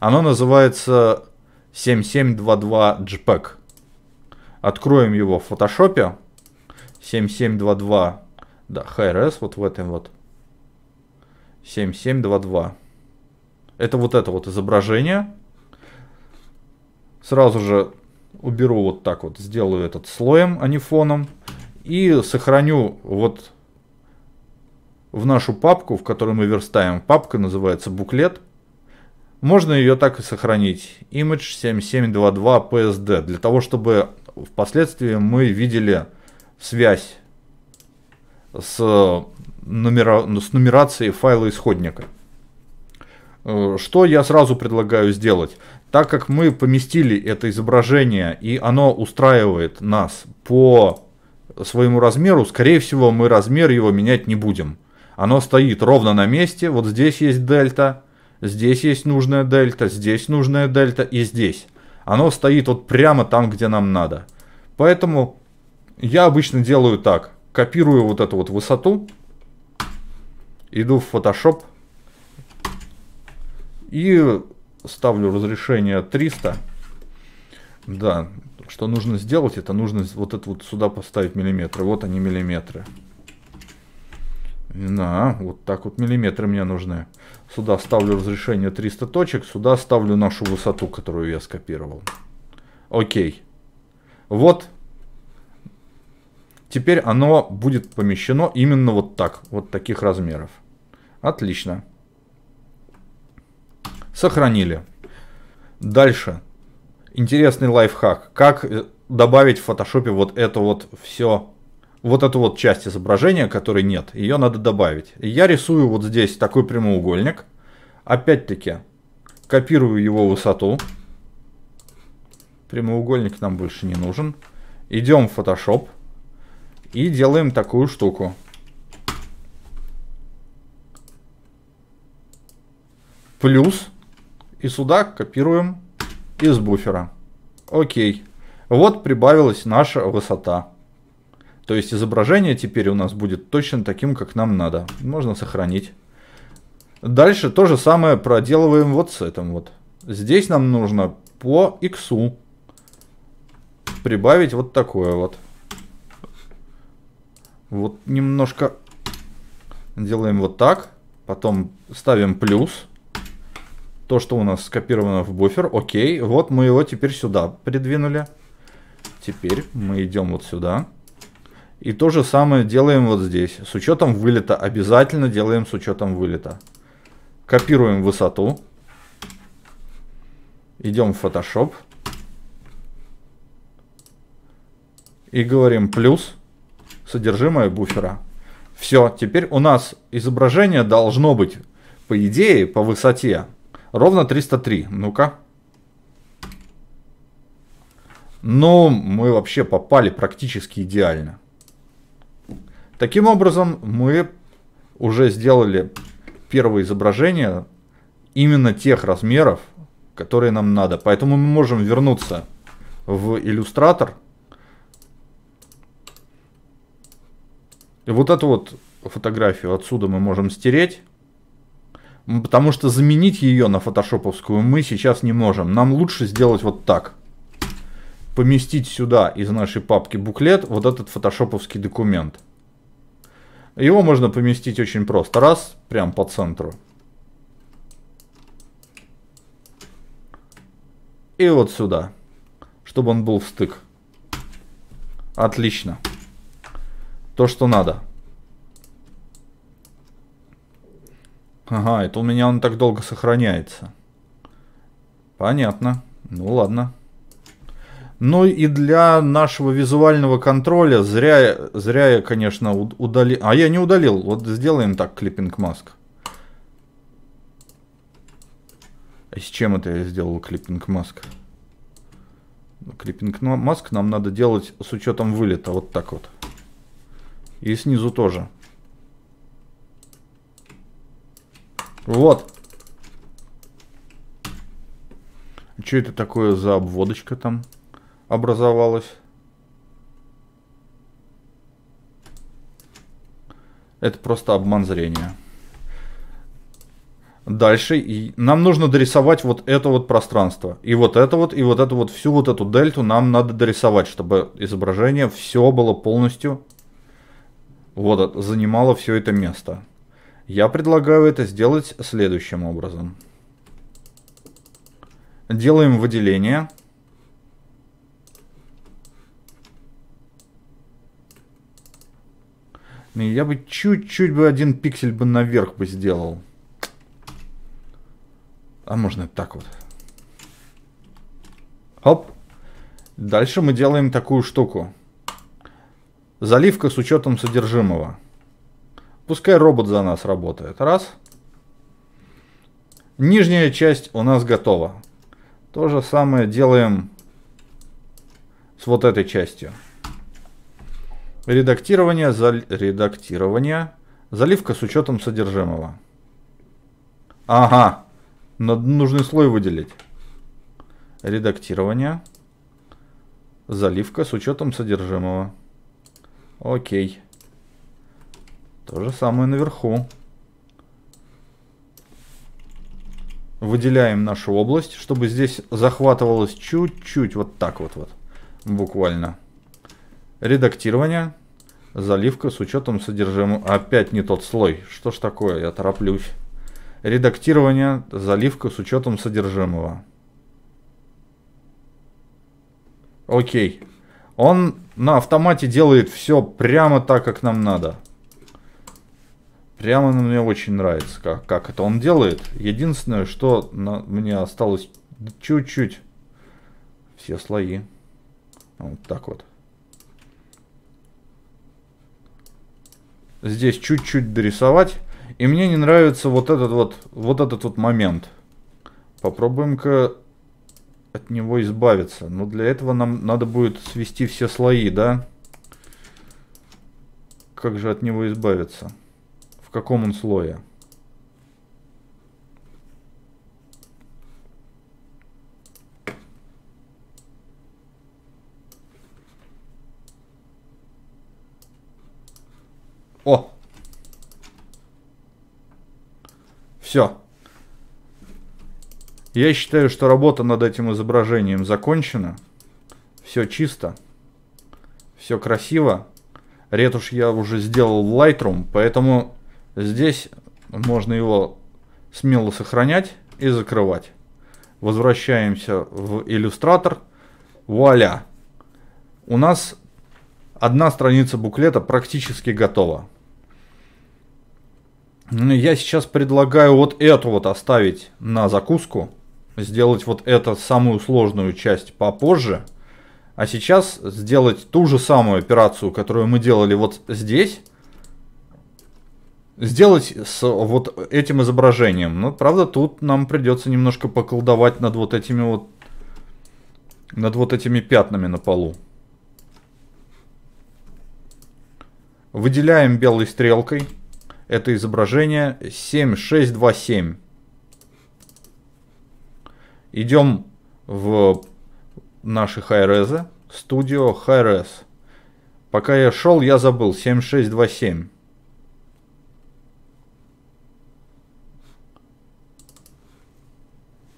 Оно называется 7722 JPEG. Откроем его в фотошопе. 7722, да, HRS, вот в этом вот. 7722. Это вот это вот изображение. Сразу же уберу вот так вот, сделаю этот слоем, а не фоном. И сохраню вот в нашу папку, в которой мы верстаем. Папка называется буклет. Можно ее так и сохранить. Image 7722 PSD. Для того, чтобы впоследствии мы видели связь с, номера... с нумерацией файла исходника. Э, что я сразу предлагаю сделать? Так как мы поместили это изображение и оно устраивает нас по своему размеру, скорее всего мы размер его менять не будем. Оно стоит ровно на месте, вот здесь есть дельта, здесь есть нужная дельта, здесь нужная дельта и здесь. Оно стоит вот прямо там, где нам надо. Поэтому я обычно делаю так. Копирую вот эту вот высоту, иду в Photoshop, и ставлю разрешение 300. Да, что нужно сделать, это нужно вот это вот сюда поставить миллиметры. Вот они миллиметры. На, вот так вот миллиметры мне нужны. Сюда ставлю разрешение 300 точек, сюда ставлю нашу высоту, которую я скопировал. Окей. Вот. Теперь оно будет помещено именно вот так, вот таких размеров. Отлично. Сохранили. Дальше. Интересный лайфхак. Как э, добавить в фотошопе вот это вот все, вот эту вот часть изображения, которой нет, ее надо добавить. Я рисую вот здесь такой прямоугольник. Опять-таки, копирую его высоту. Прямоугольник нам больше не нужен. Идем в Photoshop и делаем такую штуку. Плюс и сюда копируем из буфера. Окей. Вот прибавилась наша высота. То есть изображение теперь у нас будет точно таким, как нам надо. Можно сохранить. Дальше то же самое проделываем вот с этим вот. Здесь нам нужно по иксу прибавить вот такое вот. Вот немножко делаем вот так. Потом ставим плюс то, что у нас скопировано в буфер. Окей, вот мы его теперь сюда придвинули. Теперь мы идем вот сюда. И то же самое делаем вот здесь. С учетом вылета. Обязательно делаем с учетом вылета. Копируем высоту. Идем в Photoshop. И говорим плюс содержимое буфера. Все, теперь у нас изображение должно быть, по идее, по высоте. Ровно 303. Ну-ка. Ну, мы вообще попали практически идеально. Таким образом, мы уже сделали первое изображение именно тех размеров, которые нам надо. Поэтому мы можем вернуться в иллюстратор. И вот эту вот фотографию отсюда мы можем стереть потому что заменить ее на фотошоповскую мы сейчас не можем. Нам лучше сделать вот так. Поместить сюда из нашей папки буклет вот этот фотошоповский документ. Его можно поместить очень просто. Раз, прям по центру. И вот сюда, чтобы он был в стык. Отлично. То, что надо. Ага, это у меня он так долго сохраняется. Понятно. Ну ладно. Ну и для нашего визуального контроля зря, зря я, конечно, удалил. А я не удалил. Вот сделаем так клиппинг маск. А с чем это я сделал клиппинг маск? Ну, клиппинг маск нам надо делать с учетом вылета. Вот так вот. И снизу тоже. Вот. А Что это такое за обводочка там образовалась? Это просто обман зрения. Дальше и нам нужно дорисовать вот это вот пространство. И вот это вот, и вот это вот, всю вот эту дельту нам надо дорисовать, чтобы изображение все было полностью, вот, занимало все это место. Я предлагаю это сделать следующим образом. Делаем выделение. Ну, я бы чуть-чуть бы один пиксель бы наверх бы сделал. А можно так вот. Оп. Дальше мы делаем такую штуку. Заливка с учетом содержимого. Пускай робот за нас работает. Раз. Нижняя часть у нас готова. То же самое делаем с вот этой частью. Редактирование, зал... редактирование, заливка с учетом содержимого. Ага, надо нужный слой выделить. Редактирование, заливка с учетом содержимого. Окей. То же самое наверху. Выделяем нашу область, чтобы здесь захватывалось чуть-чуть, вот так вот, вот, буквально. Редактирование, заливка с учетом содержимого. Опять не тот слой, что ж такое, я тороплюсь. Редактирование, заливка с учетом содержимого. Окей. Он на автомате делает все прямо так, как нам надо. Прямо мне очень нравится, как, как это он делает. Единственное, что на, мне осталось чуть-чуть все слои. Вот так вот. Здесь чуть-чуть дорисовать. И мне не нравится вот этот вот, вот этот вот момент. Попробуем-ка от него избавиться. Но для этого нам надо будет свести все слои, да? Как же от него избавиться? каком он слое. О! Все. Я считаю, что работа над этим изображением закончена. Все чисто. Все красиво. Ретушь я уже сделал в Lightroom, поэтому Здесь можно его смело сохранять и закрывать. Возвращаемся в иллюстратор. Вуаля! У нас одна страница буклета практически готова. Ну, я сейчас предлагаю вот эту вот оставить на закуску. Сделать вот эту самую сложную часть попозже. А сейчас сделать ту же самую операцию, которую мы делали вот здесь сделать с вот этим изображением. Но, ну, правда, тут нам придется немножко поколдовать над вот этими вот... Над вот этими пятнами на полу. Выделяем белой стрелкой это изображение 7627. Идем в наши хайрезы. Студио хайрез. Пока я шел, я забыл. 7627.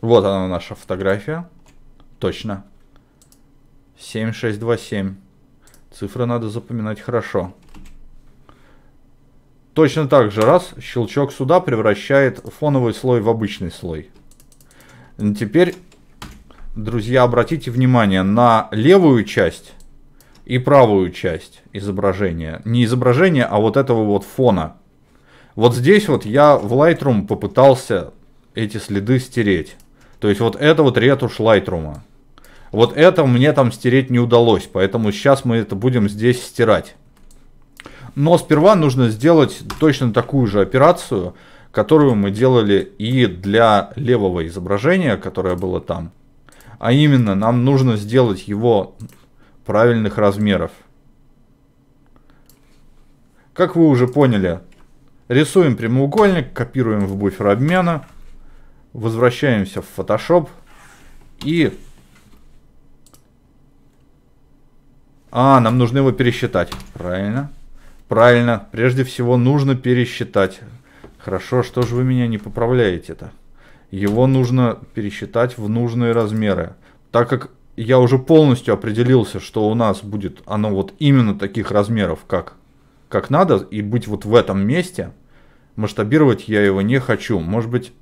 Вот она наша фотография. Точно. 7627. Цифры надо запоминать хорошо. Точно так же раз щелчок сюда превращает фоновый слой в обычный слой. Теперь, друзья, обратите внимание на левую часть и правую часть изображения. Не изображения, а вот этого вот фона. Вот здесь вот я в Lightroom попытался эти следы стереть. То есть вот это вот ретушь Lightroom. Вот это мне там стереть не удалось, поэтому сейчас мы это будем здесь стирать. Но сперва нужно сделать точно такую же операцию, которую мы делали и для левого изображения, которое было там. А именно, нам нужно сделать его правильных размеров. Как вы уже поняли, рисуем прямоугольник, копируем в буфер обмена – Возвращаемся в Photoshop. И... А, нам нужно его пересчитать. Правильно. Правильно. Прежде всего нужно пересчитать. Хорошо, что же вы меня не поправляете-то? Его нужно пересчитать в нужные размеры. Так как я уже полностью определился, что у нас будет оно вот именно таких размеров, как, как надо, и быть вот в этом месте, масштабировать я его не хочу. Может быть,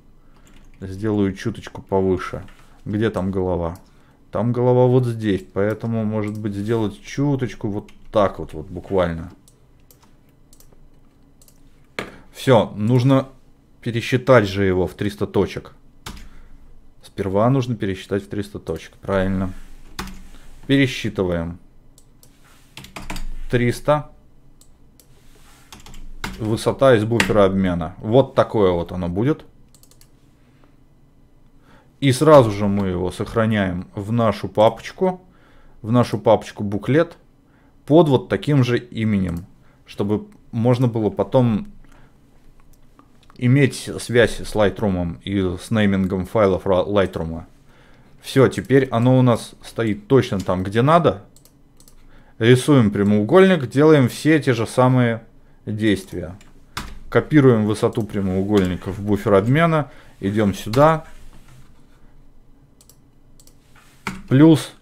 сделаю чуточку повыше. Где там голова? Там голова вот здесь, поэтому, может быть, сделать чуточку вот так вот, вот буквально. Все, нужно пересчитать же его в 300 точек. Сперва нужно пересчитать в 300 точек, правильно. Пересчитываем. 300. Высота из буфера обмена. Вот такое вот оно будет. И сразу же мы его сохраняем в нашу папочку, в нашу папочку буклет под вот таким же именем, чтобы можно было потом иметь связь с Lightroom и с неймингом файлов Lightroom. Все, теперь оно у нас стоит точно там, где надо. Рисуем прямоугольник, делаем все те же самые действия. Копируем высоту прямоугольника в буфер обмена, идем сюда, плюс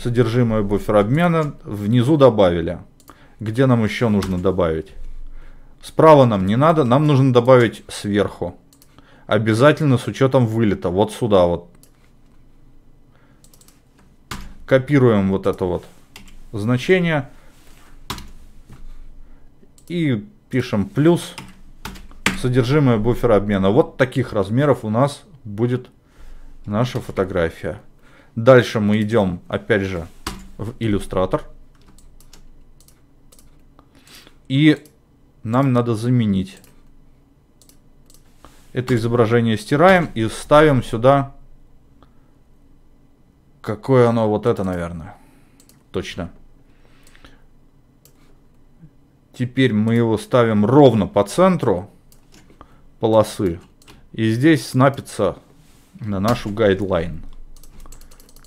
содержимое буфера обмена внизу добавили. Где нам еще нужно добавить? Справа нам не надо, нам нужно добавить сверху. Обязательно с учетом вылета, вот сюда вот. Копируем вот это вот значение. И пишем плюс содержимое буфера обмена. Вот таких размеров у нас будет наша фотография. Дальше мы идем, опять же, в иллюстратор. И нам надо заменить. Это изображение стираем и ставим сюда... Какое оно? Вот это, наверное. Точно. Теперь мы его ставим ровно по центру полосы. И здесь снапится на нашу гайдлайн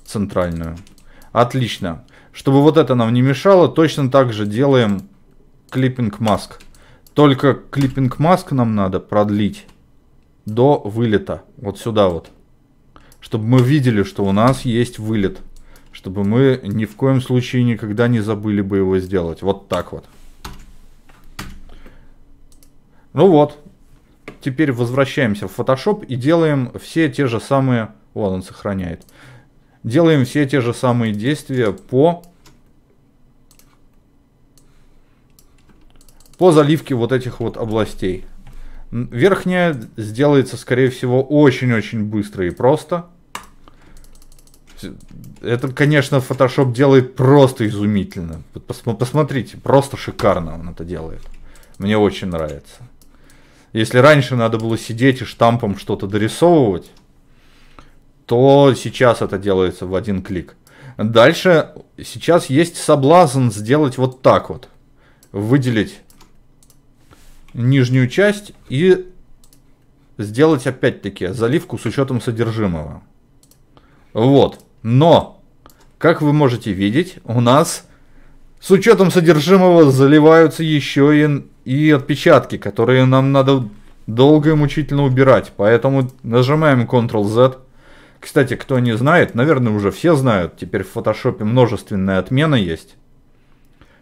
центральную. Отлично. Чтобы вот это нам не мешало, точно так же делаем клиппинг маск. Только клиппинг маск нам надо продлить до вылета. Вот сюда вот. Чтобы мы видели, что у нас есть вылет. Чтобы мы ни в коем случае никогда не забыли бы его сделать. Вот так вот. Ну вот. Теперь возвращаемся в Photoshop и делаем все те же самые... Вот он сохраняет. Делаем все те же самые действия по, по заливке вот этих вот областей. Верхняя сделается, скорее всего, очень-очень быстро и просто. Это, конечно, Photoshop делает просто изумительно. Посмотрите, просто шикарно он это делает. Мне очень нравится. Если раньше надо было сидеть и штампом что-то дорисовывать, то сейчас это делается в один клик. Дальше сейчас есть соблазн сделать вот так вот. Выделить нижнюю часть и сделать опять-таки заливку с учетом содержимого. Вот. Но, как вы можете видеть, у нас с учетом содержимого заливаются еще и, и отпечатки, которые нам надо долго и мучительно убирать. Поэтому нажимаем Ctrl-Z. Кстати, кто не знает, наверное, уже все знают, теперь в фотошопе множественная отмена есть.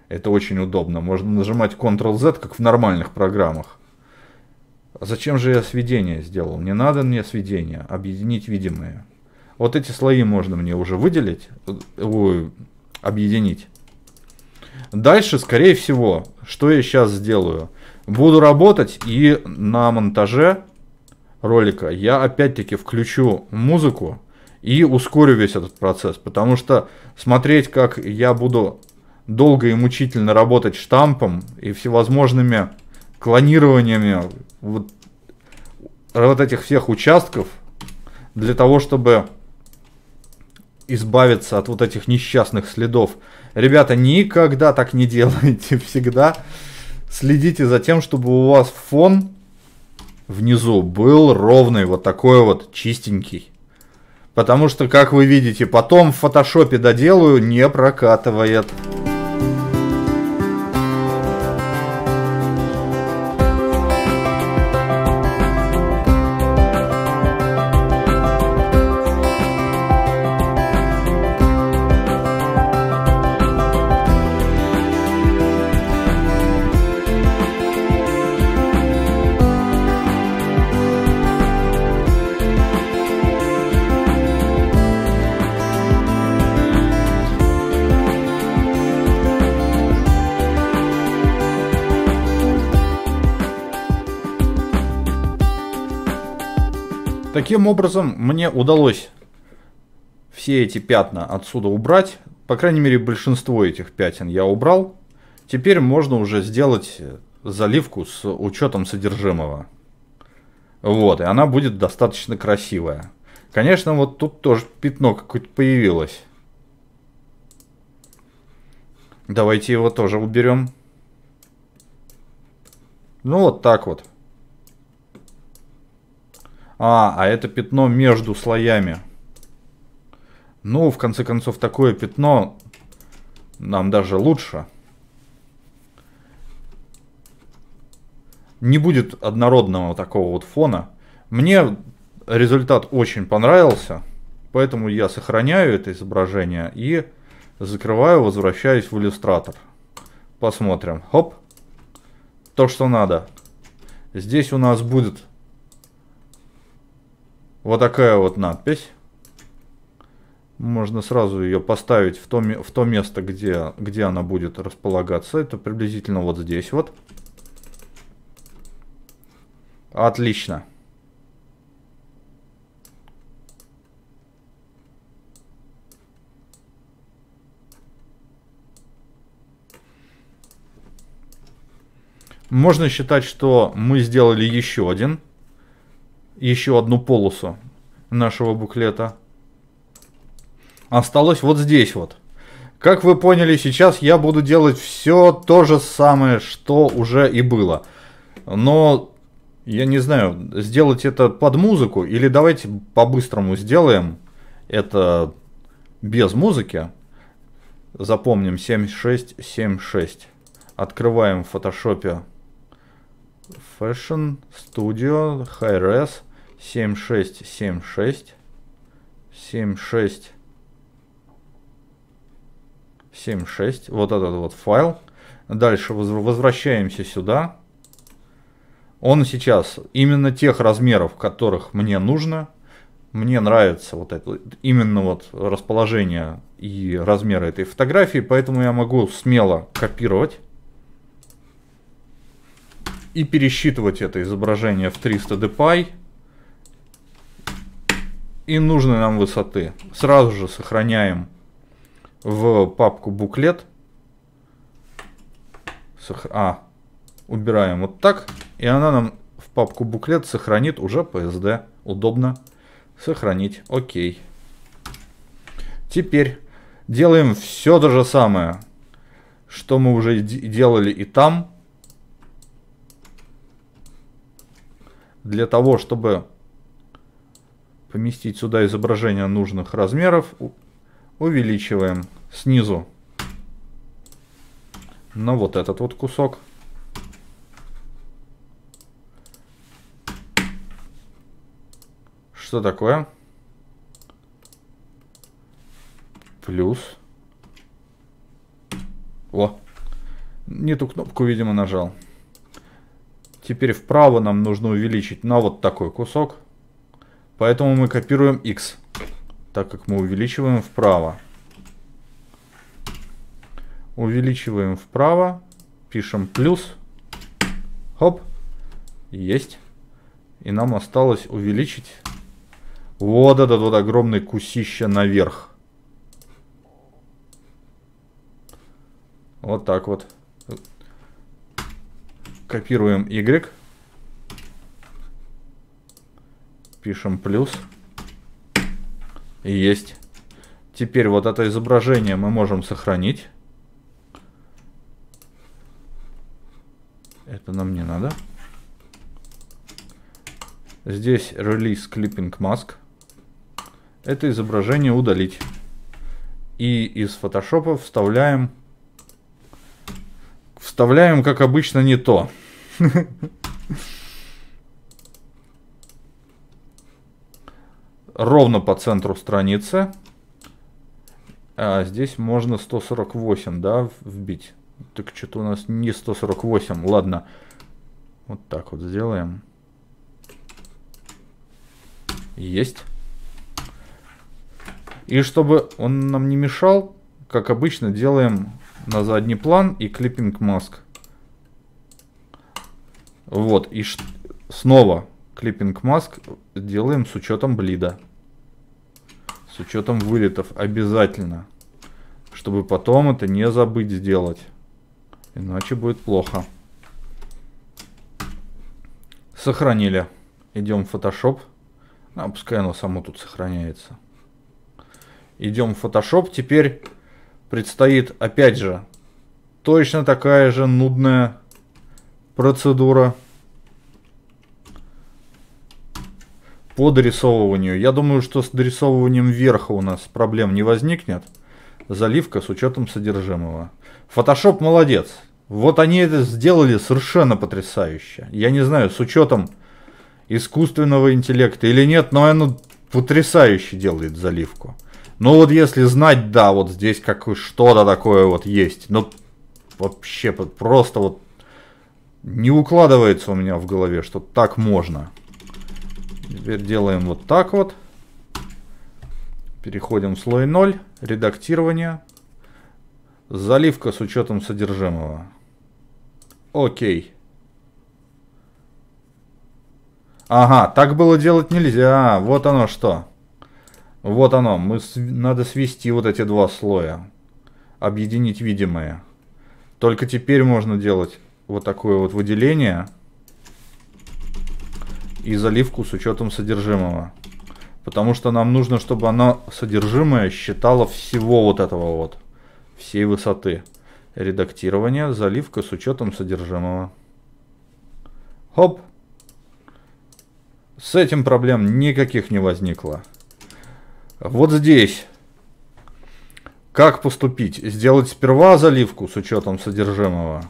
Это очень удобно. Можно нажимать Ctrl-Z, как в нормальных программах. А зачем же я сведение сделал? Не надо мне сведение, Объединить видимые. Вот эти слои можно мне уже выделить. Ой, э, объединить. Дальше, скорее всего, что я сейчас сделаю? Буду работать и на монтаже ролика я опять-таки включу музыку и ускорю весь этот процесс, потому что смотреть, как я буду долго и мучительно работать штампом и всевозможными клонированиями вот, вот этих всех участков для того, чтобы избавиться от вот этих несчастных следов. Ребята, никогда так не делайте, всегда следите за тем, чтобы у вас фон внизу был ровный, вот такой вот чистенький. Потому что, как вы видите, потом в фотошопе доделаю, не прокатывает. Таким образом, мне удалось все эти пятна отсюда убрать. По крайней мере, большинство этих пятен я убрал. Теперь можно уже сделать э, заливку с учетом содержимого. Вот, и она будет достаточно красивая. Конечно, вот тут тоже пятно какое-то появилось. Давайте его тоже уберем. Ну, вот так вот. А, а это пятно между слоями. Ну, в конце концов, такое пятно нам даже лучше. Не будет однородного такого вот фона. Мне результат очень понравился, поэтому я сохраняю это изображение и закрываю, возвращаюсь в иллюстратор. Посмотрим. Хоп. То, что надо. Здесь у нас будет вот такая вот надпись. Можно сразу ее поставить в то, в то место, где, где она будет располагаться. Это приблизительно вот здесь вот. Отлично. Можно считать, что мы сделали еще один еще одну полосу нашего буклета. Осталось вот здесь вот. Как вы поняли, сейчас я буду делать все то же самое, что уже и было. Но, я не знаю, сделать это под музыку или давайте по-быстрому сделаем это без музыки. Запомним 7676. Открываем в фотошопе Fashion Studio High Res семь шесть семь шесть семь шесть семь шесть вот этот вот файл. Дальше возвращаемся сюда. Он сейчас именно тех размеров, которых мне нужно. Мне нравится вот это, именно вот расположение и размеры этой фотографии, поэтому я могу смело копировать и пересчитывать это изображение в 300 dpi и нужной нам высоты. Сразу же сохраняем в папку буклет. Сох... А, убираем вот так. И она нам в папку буклет сохранит уже PSD. Удобно. Сохранить. Окей. Теперь делаем все то же самое, что мы уже делали и там. Для того, чтобы поместить сюда изображение нужных размеров. Увеличиваем снизу на вот этот вот кусок. Что такое? Плюс. О, не ту кнопку, видимо, нажал. Теперь вправо нам нужно увеличить на вот такой кусок. Поэтому мы копируем x, так как мы увеличиваем вправо. Увеличиваем вправо, пишем плюс, хоп, есть. И нам осталось увеличить вот этот вот огромный кусище наверх. Вот так вот. Копируем Y. Пишем плюс. И есть. Теперь вот это изображение мы можем сохранить. Это нам не надо. Здесь release Clipping Mask. Это изображение удалить. И из фотошопа вставляем... Вставляем, как обычно, не то. ровно по центру страницы. А здесь можно 148, да, вбить. Так что-то у нас не 148. Ладно. Вот так вот сделаем. Есть. И чтобы он нам не мешал, как обычно, делаем на задний план и клиппинг маск. Вот, и снова клиппинг маск делаем с учетом блида с учетом вылетов обязательно, чтобы потом это не забыть сделать, иначе будет плохо. Сохранили. Идем в Photoshop. А, пускай оно само тут сохраняется. Идем в Photoshop. Теперь предстоит, опять же, точно такая же нудная процедура. по дорисовыванию. Я думаю, что с дорисовыванием верха у нас проблем не возникнет. Заливка с учетом содержимого. Фотошоп молодец. Вот они это сделали совершенно потрясающе. Я не знаю, с учетом искусственного интеллекта или нет, но оно потрясающе делает заливку. Ну вот если знать, да, вот здесь как что-то такое вот есть. Но вообще просто вот не укладывается у меня в голове, что так можно. Теперь делаем вот так вот. Переходим в слой 0. Редактирование. Заливка с учетом содержимого. Окей. Ага, так было делать нельзя. А, вот оно что. Вот оно. Мы св... Надо свести вот эти два слоя. Объединить видимые. Только теперь можно делать вот такое вот выделение и заливку с учетом содержимого. Потому что нам нужно, чтобы она содержимое считала всего вот этого вот. Всей высоты. Редактирование, заливка с учетом содержимого. Хоп. С этим проблем никаких не возникло. Вот здесь. Как поступить? Сделать сперва заливку с учетом содержимого.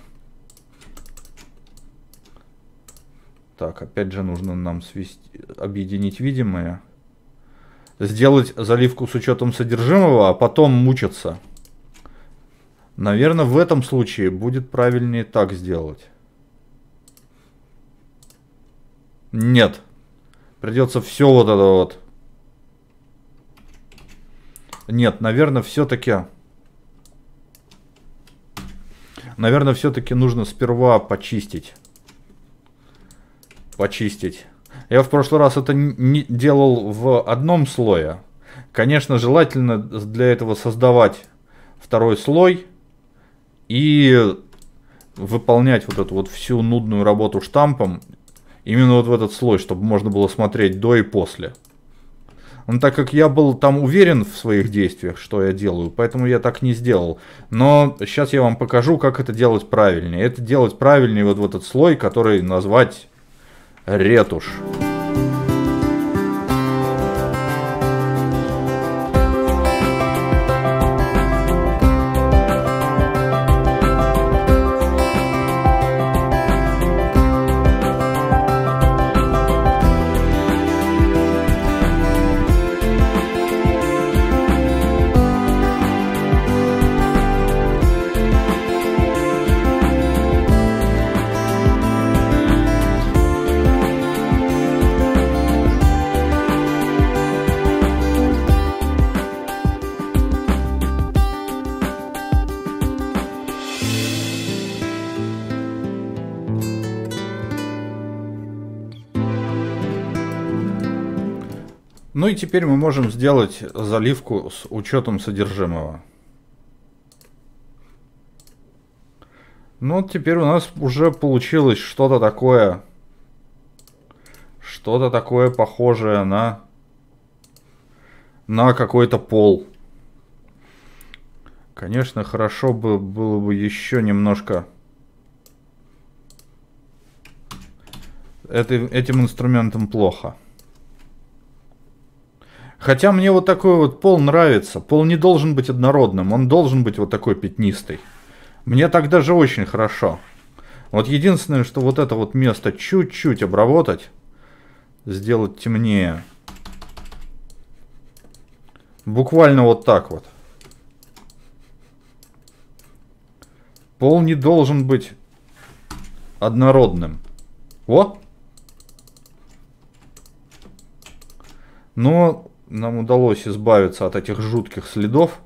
Так, опять же нужно нам свести, объединить видимое, Сделать заливку с учетом содержимого, а потом мучиться. Наверное, в этом случае будет правильнее так сделать. Нет. Придется все вот это вот. Нет, наверное, все-таки... Наверное, все-таки нужно сперва почистить почистить. Я в прошлый раз это не делал в одном слое. Конечно, желательно для этого создавать второй слой и выполнять вот эту вот всю нудную работу штампом именно вот в этот слой, чтобы можно было смотреть до и после. Но так как я был там уверен в своих действиях, что я делаю, поэтому я так не сделал. Но сейчас я вам покажу, как это делать правильнее. Это делать правильнее вот в этот слой, который назвать ретушь. и теперь мы можем сделать заливку с учетом содержимого. Ну, теперь у нас уже получилось что-то такое. Что-то такое похожее на... На какой-то пол. Конечно, хорошо бы было бы еще немножко... этим инструментом плохо. Хотя мне вот такой вот пол нравится. Пол не должен быть однородным, он должен быть вот такой пятнистый. Мне так даже очень хорошо. Вот единственное, что вот это вот место чуть-чуть обработать, сделать темнее. Буквально вот так вот. Пол не должен быть однородным. О! Но нам удалось избавиться от этих жутких следов.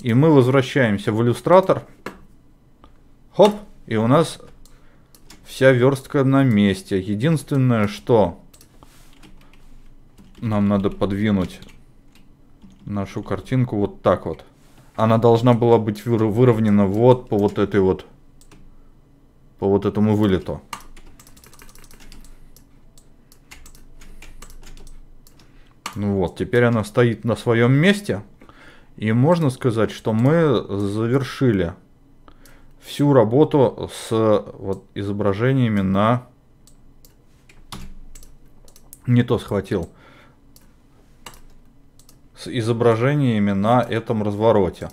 И мы возвращаемся в иллюстратор. Хоп, и у нас вся верстка на месте. Единственное, что нам надо подвинуть нашу картинку вот так вот. Она должна была быть выровнена вот по вот этой вот, по вот этому вылету. Ну вот, теперь она стоит на своем месте. И можно сказать, что мы завершили всю работу с вот, изображениями на... Не то схватил. С изображениями на этом развороте.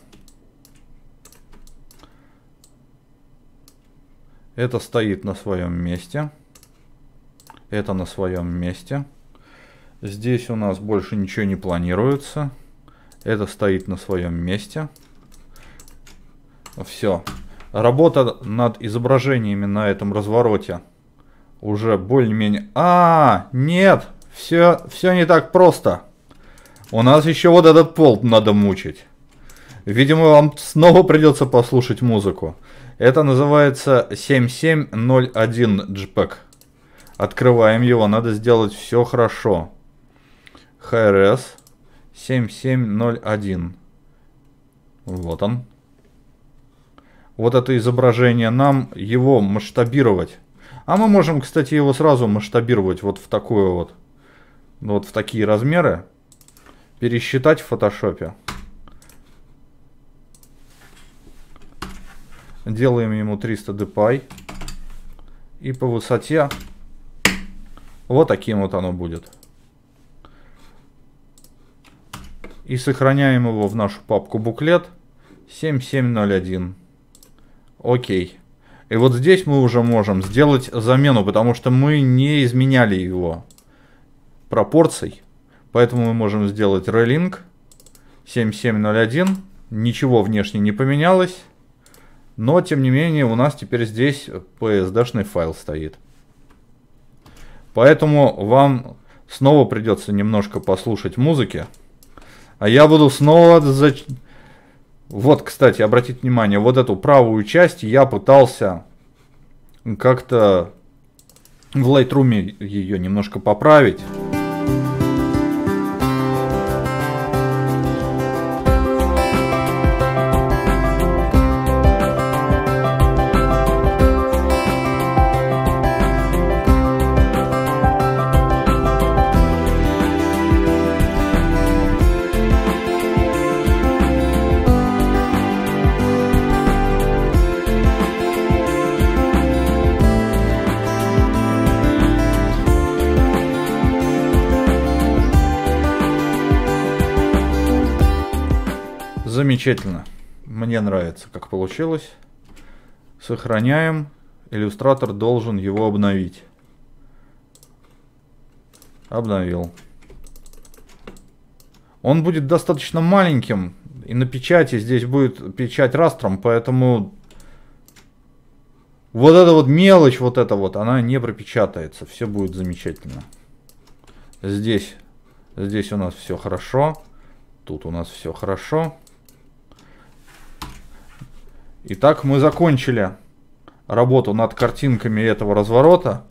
Это стоит на своем месте. Это на своем месте. Здесь у нас больше ничего не планируется. Это стоит на своем месте. Все. Работа над изображениями на этом развороте уже более-менее... А, нет! Все, все не так просто. У нас еще вот этот пол надо мучить. Видимо, вам снова придется послушать музыку. Это называется 7701 JPEG. Открываем его, надо сделать все хорошо. ХРС 7701. Вот он. Вот это изображение. Нам его масштабировать. А мы можем, кстати, его сразу масштабировать вот в такое вот. Вот в такие размеры. Пересчитать в фотошопе. Делаем ему 300 dpi. И по высоте вот таким вот оно будет. и сохраняем его в нашу папку буклет 7701. Окей. И вот здесь мы уже можем сделать замену, потому что мы не изменяли его пропорций. Поэтому мы можем сделать релинг 7701. Ничего внешне не поменялось. Но, тем не менее, у нас теперь здесь PSD-шный файл стоит. Поэтому вам снова придется немножко послушать музыки. А я буду снова... За... Вот, кстати, обратите внимание, вот эту правую часть я пытался как-то в Lightroom ее немножко поправить. Замечательно. Мне нравится, как получилось. Сохраняем. Иллюстратор должен его обновить. Обновил. Он будет достаточно маленьким. И на печати здесь будет печать растром, поэтому... Вот эта вот мелочь, вот эта вот, она не пропечатается. Все будет замечательно. Здесь, здесь у нас все хорошо. Тут у нас все хорошо. Итак, мы закончили работу над картинками этого разворота.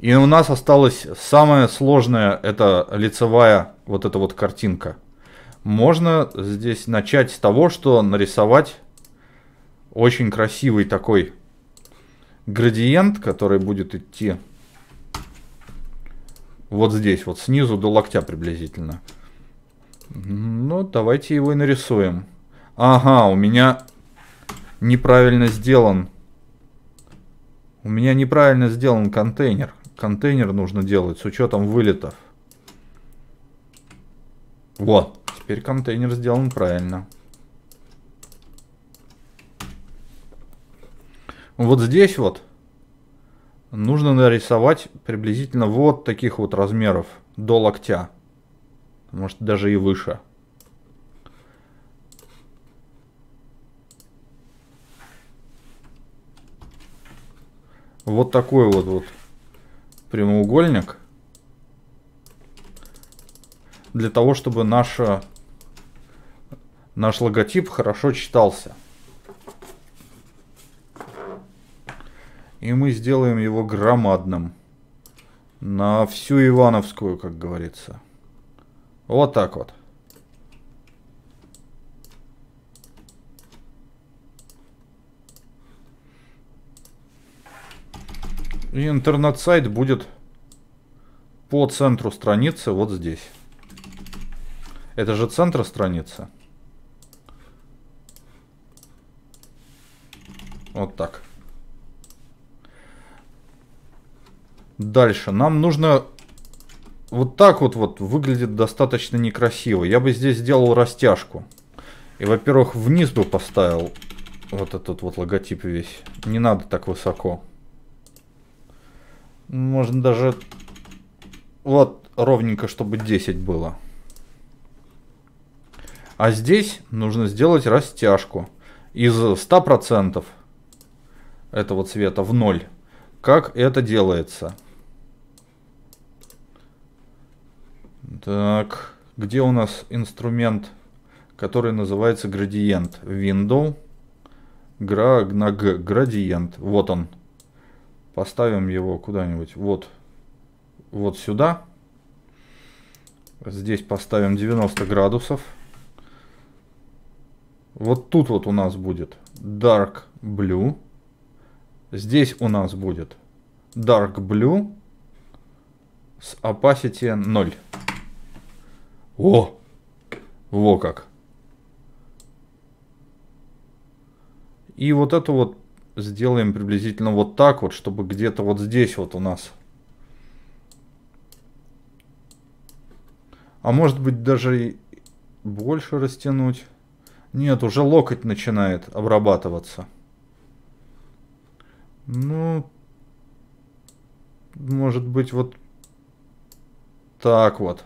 И у нас осталось самое сложное, это лицевая вот эта вот картинка. Можно здесь начать с того, что нарисовать очень красивый такой градиент, который будет идти вот здесь, вот снизу до локтя приблизительно. Ну, давайте его и нарисуем. Ага, у меня неправильно сделан. У меня неправильно сделан контейнер. Контейнер нужно делать с учетом вылетов. Вот. Теперь контейнер сделан правильно. Вот здесь вот нужно нарисовать приблизительно вот таких вот размеров до локтя. Может даже и выше. вот такой вот, вот прямоугольник. Для того, чтобы наша, наш логотип хорошо читался. И мы сделаем его громадным. На всю Ивановскую, как говорится. Вот так вот. И интернет-сайт будет по центру страницы вот здесь. Это же центр страницы. Вот так. Дальше. Нам нужно... Вот так вот, вот выглядит достаточно некрасиво. Я бы здесь сделал растяжку. И, во-первых, вниз бы поставил вот этот вот логотип весь. Не надо так высоко. Можно даже... Вот, ровненько, чтобы 10 было. А здесь нужно сделать растяжку. Из 100% этого цвета в 0. Как это делается? Так, где у нас инструмент, который называется градиент? Window. Гра, на г, градиент. Вот он. Поставим его куда-нибудь вот, вот сюда. Здесь поставим 90 градусов. Вот тут вот у нас будет Dark Blue. Здесь у нас будет Dark Blue с opacity 0. О! Во как! И вот эту вот сделаем приблизительно вот так вот, чтобы где-то вот здесь вот у нас. А может быть даже и больше растянуть. Нет, уже локоть начинает обрабатываться. Ну, может быть вот так вот.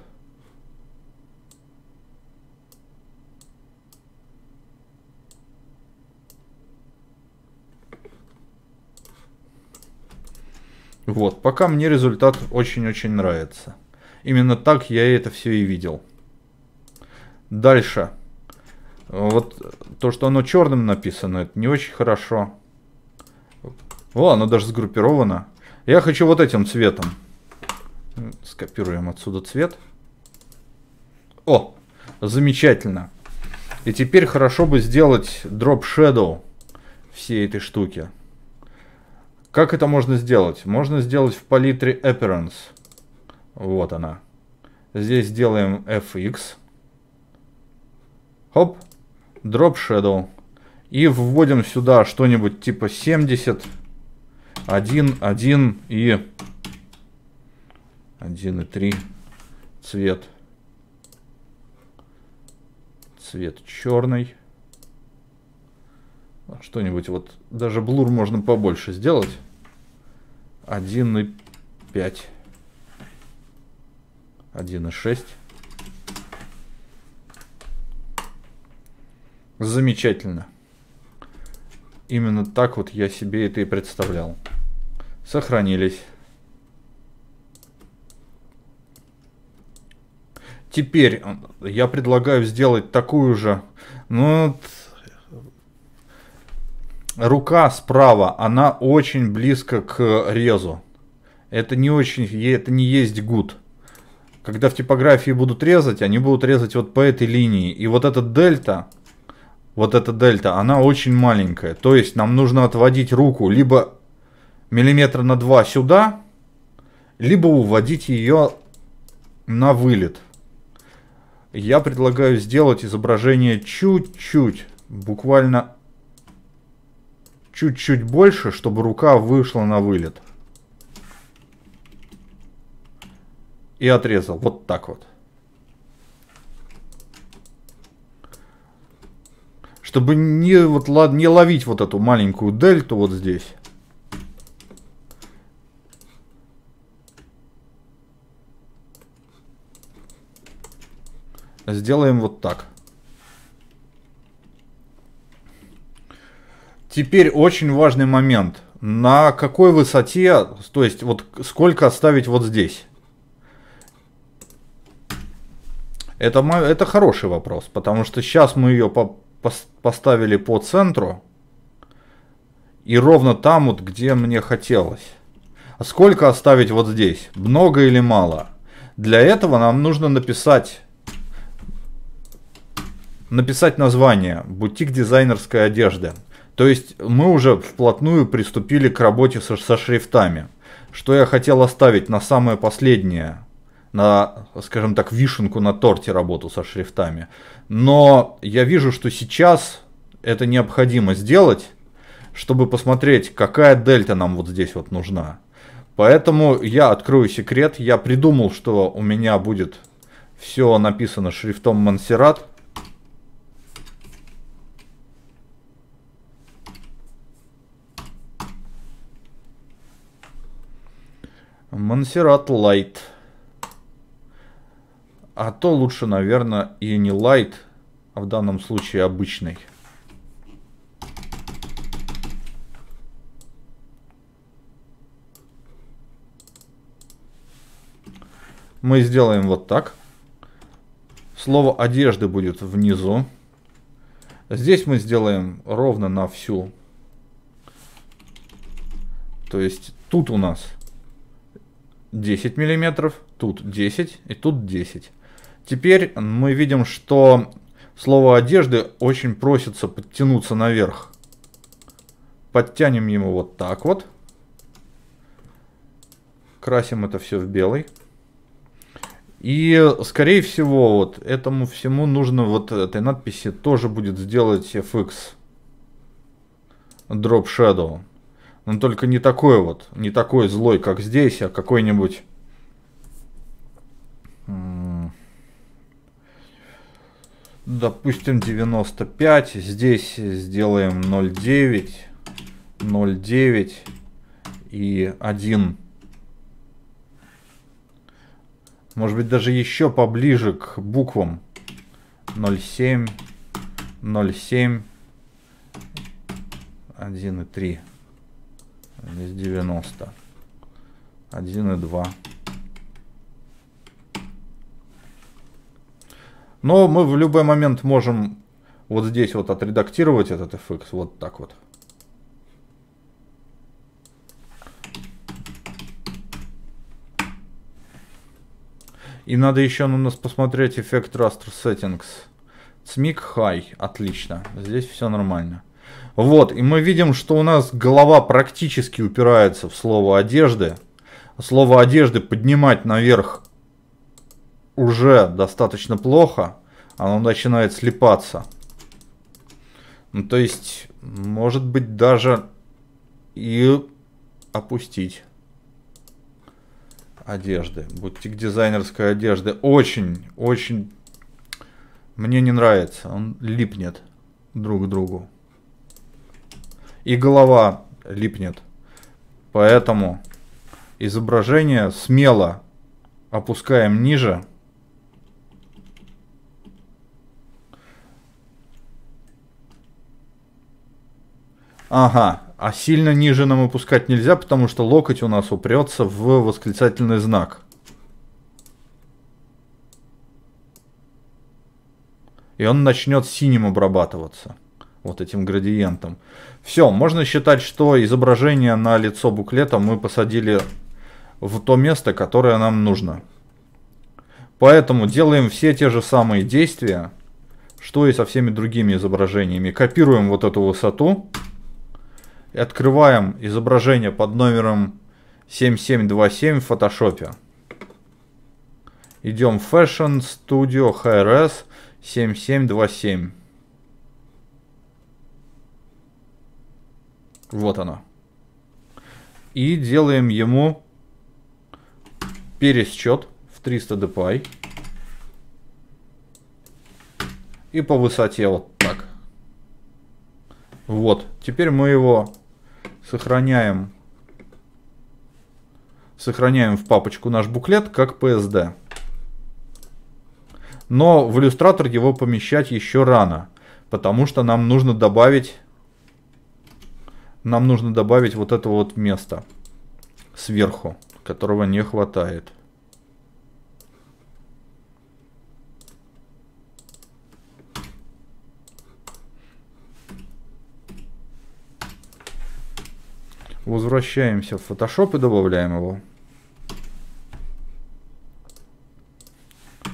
Вот, пока мне результат очень-очень нравится. Именно так я это все и видел. Дальше. Вот то, что оно черным написано, это не очень хорошо. О, оно даже сгруппировано. Я хочу вот этим цветом. Скопируем отсюда цвет. О, замечательно. И теперь хорошо бы сделать дроп shadow всей этой штуки. Как это можно сделать? Можно сделать в палитре Appearance. Вот она. Здесь делаем FX. Хоп. Drop Shadow. И вводим сюда что-нибудь типа 70. 1, 1 и... 1 и 3. Цвет. Цвет черный. Что-нибудь вот, даже блур можно побольше сделать. 1,5. 1,6. Замечательно. Именно так вот я себе это и представлял. Сохранились. Теперь э, я предлагаю сделать такую же, ну, рука справа, она очень близко к резу. Это не очень, это не есть гуд. Когда в типографии будут резать, они будут резать вот по этой линии. И вот эта дельта, вот эта дельта, она очень маленькая. То есть нам нужно отводить руку либо миллиметра на два сюда, либо уводить ее на вылет. Я предлагаю сделать изображение чуть-чуть, буквально чуть-чуть больше, чтобы рука вышла на вылет. И отрезал. Вот так вот. Чтобы не, вот, не ловить вот эту маленькую дельту вот здесь. Сделаем вот так. Теперь очень важный момент. На какой высоте, то есть вот сколько оставить вот здесь? Это, это хороший вопрос, потому что сейчас мы ее по, по, поставили по центру. И ровно там, вот, где мне хотелось. А сколько оставить вот здесь? Много или мало? Для этого нам нужно написать, написать название «Бутик дизайнерской одежды». То есть мы уже вплотную приступили к работе со, со шрифтами. Что я хотел оставить на самое последнее, на, скажем так, вишенку на торте работу со шрифтами. Но я вижу, что сейчас это необходимо сделать, чтобы посмотреть, какая дельта нам вот здесь вот нужна. Поэтому я открою секрет. Я придумал, что у меня будет все написано шрифтом Монсеррат. Монсеррат Лайт. А то лучше, наверное, и не Лайт, а в данном случае обычный. Мы сделаем вот так. Слово одежды будет внизу. Здесь мы сделаем ровно на всю. То есть тут у нас 10 мм, тут 10 и тут 10. Теперь мы видим, что слово одежды очень просится подтянуться наверх. Подтянем ему вот так вот. Красим это все в белый. И, скорее всего, вот этому всему нужно вот этой надписи тоже будет сделать FX Drop Shadow. Он ну, только не такой вот, не такой злой, как здесь, а какой-нибудь... Допустим, 95. Здесь сделаем 0,9, 0,9 и 1. Может быть, даже еще поближе к буквам. 0,7, 0,7, 1 и 3. Здесь 90. 1 и 2. Но мы в любой момент можем вот здесь вот отредактировать этот FX вот так вот. И надо еще на нас посмотреть эффект Raster Settings. Смик High, отлично, здесь все нормально. Вот, и мы видим, что у нас голова практически упирается в слово одежды. Слово одежды поднимать наверх уже достаточно плохо. Оно начинает слепаться. Ну, то есть, может быть, даже и опустить одежды. Бутик дизайнерской одежды очень, очень мне не нравится. Он липнет друг к другу и голова липнет. Поэтому изображение смело опускаем ниже. Ага, а сильно ниже нам опускать нельзя, потому что локоть у нас упрется в восклицательный знак. И он начнет синим обрабатываться вот этим градиентом. Все, можно считать, что изображение на лицо буклета мы посадили в то место, которое нам нужно. Поэтому делаем все те же самые действия, что и со всеми другими изображениями. Копируем вот эту высоту и открываем изображение под номером 7727 в фотошопе. Идем в Fashion Studio HRS 7727. Вот оно. И делаем ему пересчет в 300 dpi. И по высоте вот так. Вот. Теперь мы его сохраняем сохраняем в папочку наш буклет как PSD. Но в иллюстратор его помещать еще рано, потому что нам нужно добавить нам нужно добавить вот это вот место сверху, которого не хватает. Возвращаемся в Photoshop и добавляем его.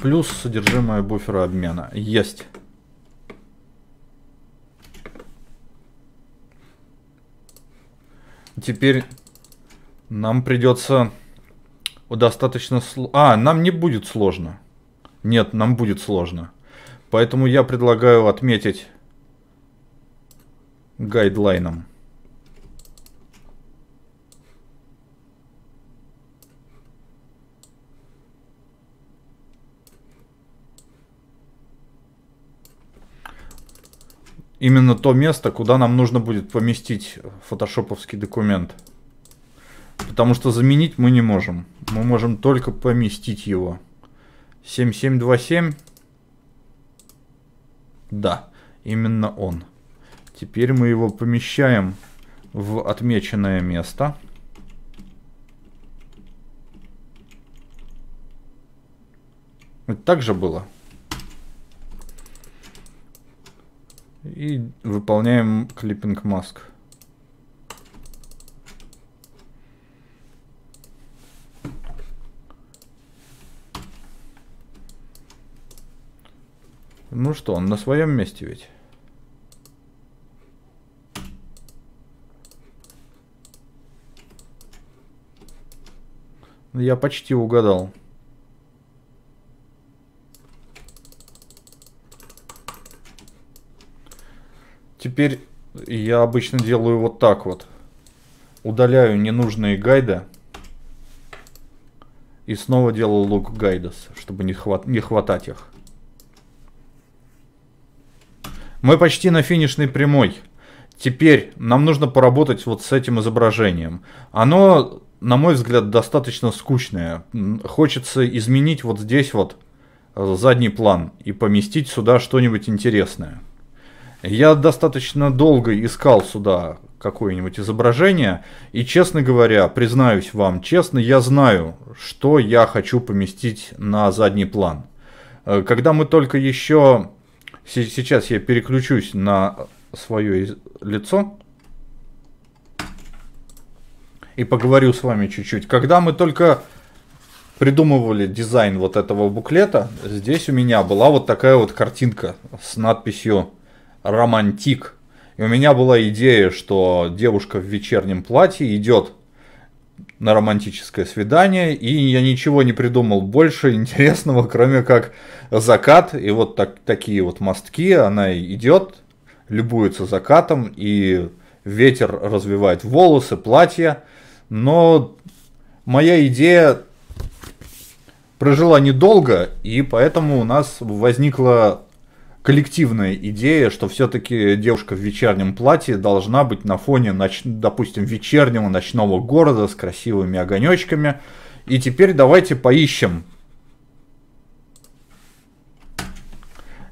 Плюс содержимое буфера обмена. Есть. Теперь нам придется достаточно... Сло... А, нам не будет сложно. Нет, нам будет сложно. Поэтому я предлагаю отметить гайдлайном. именно то место, куда нам нужно будет поместить фотошоповский документ. Потому что заменить мы не можем. Мы можем только поместить его. 7727. Да, именно он. Теперь мы его помещаем в отмеченное место. Это так же было? И выполняем клиппинг маск. Ну что, он на своем месте ведь? Я почти угадал. Теперь я обычно делаю вот так вот. Удаляю ненужные гайды. И снова делаю лук гайдос, чтобы не, хват не хватать их. Мы почти на финишной прямой. Теперь нам нужно поработать вот с этим изображением. Оно, на мой взгляд, достаточно скучное. Хочется изменить вот здесь вот э, задний план и поместить сюда что-нибудь интересное. Я достаточно долго искал сюда какое-нибудь изображение. И, честно говоря, признаюсь вам честно, я знаю, что я хочу поместить на задний план. Э, когда мы только еще... Сейчас я переключусь на свое лицо и поговорю с вами чуть-чуть. Когда мы только придумывали дизайн вот этого буклета, здесь у меня была вот такая вот картинка с надписью романтик. И у меня была идея, что девушка в вечернем платье идет на романтическое свидание, и я ничего не придумал больше интересного, кроме как закат, и вот так, такие вот мостки, она идет, любуется закатом, и ветер развивает волосы, платье, но моя идея прожила недолго, и поэтому у нас возникла коллективная идея, что все-таки девушка в вечернем платье должна быть на фоне, ноч... допустим, вечернего ночного города с красивыми огонечками. И теперь давайте поищем.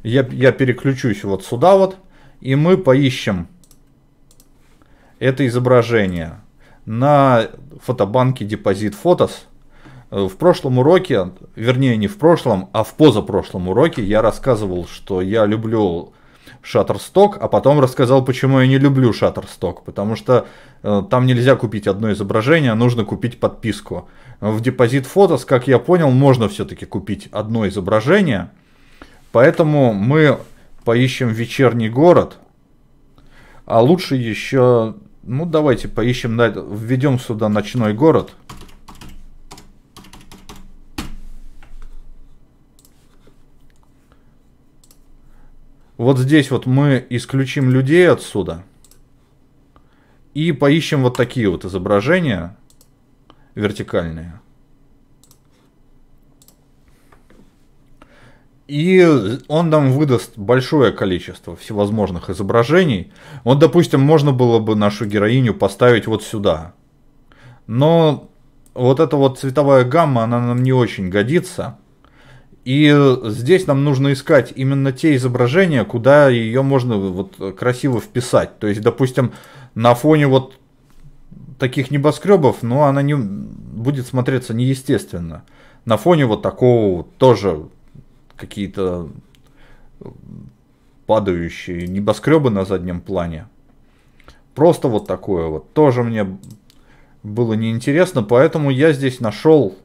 Я, я переключусь вот сюда вот, и мы поищем это изображение на фотобанке депозит фотос. Э, в прошлом уроке, вернее не в прошлом, а в позапрошлом уроке я рассказывал, что я люблю Shutterstock, а потом рассказал, почему я не люблю Shutterstock, потому что э, там нельзя купить одно изображение, а нужно купить подписку. В депозит фотос, как я понял, можно все-таки купить одно изображение, поэтому мы поищем вечерний город, а лучше еще, ну давайте поищем, введем сюда ночной город. Вот здесь вот мы исключим людей отсюда. И поищем вот такие вот изображения вертикальные. И он нам выдаст большое количество всевозможных изображений. Вот, допустим, можно было бы нашу героиню поставить вот сюда. Но вот эта вот цветовая гамма, она нам не очень годится. И здесь нам нужно искать именно те изображения, куда ее можно вот красиво вписать. То есть, допустим, на фоне вот таких небоскребов, но ну, она не будет смотреться неестественно. На фоне вот такого тоже какие-то падающие небоскребы на заднем плане. Просто вот такое вот. Тоже мне было неинтересно, поэтому я здесь нашел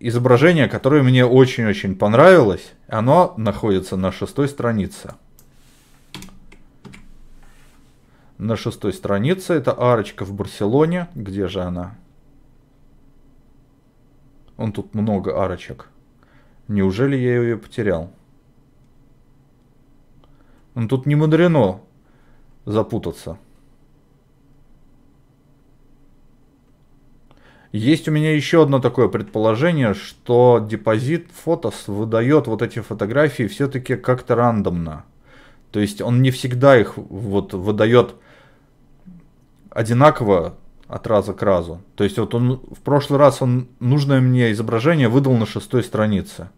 изображение, которое мне очень-очень понравилось. Оно находится на шестой странице. На шестой странице это арочка в Барселоне. Где же она? Он тут много арочек. Неужели я ее потерял? Он тут не мудрено запутаться. Есть у меня еще одно такое предположение, что депозит Фотос выдает вот эти фотографии все-таки как-то рандомно. То есть он не всегда их вот выдает одинаково от раза к разу. То есть вот он в прошлый раз он нужное мне изображение выдал на шестой странице.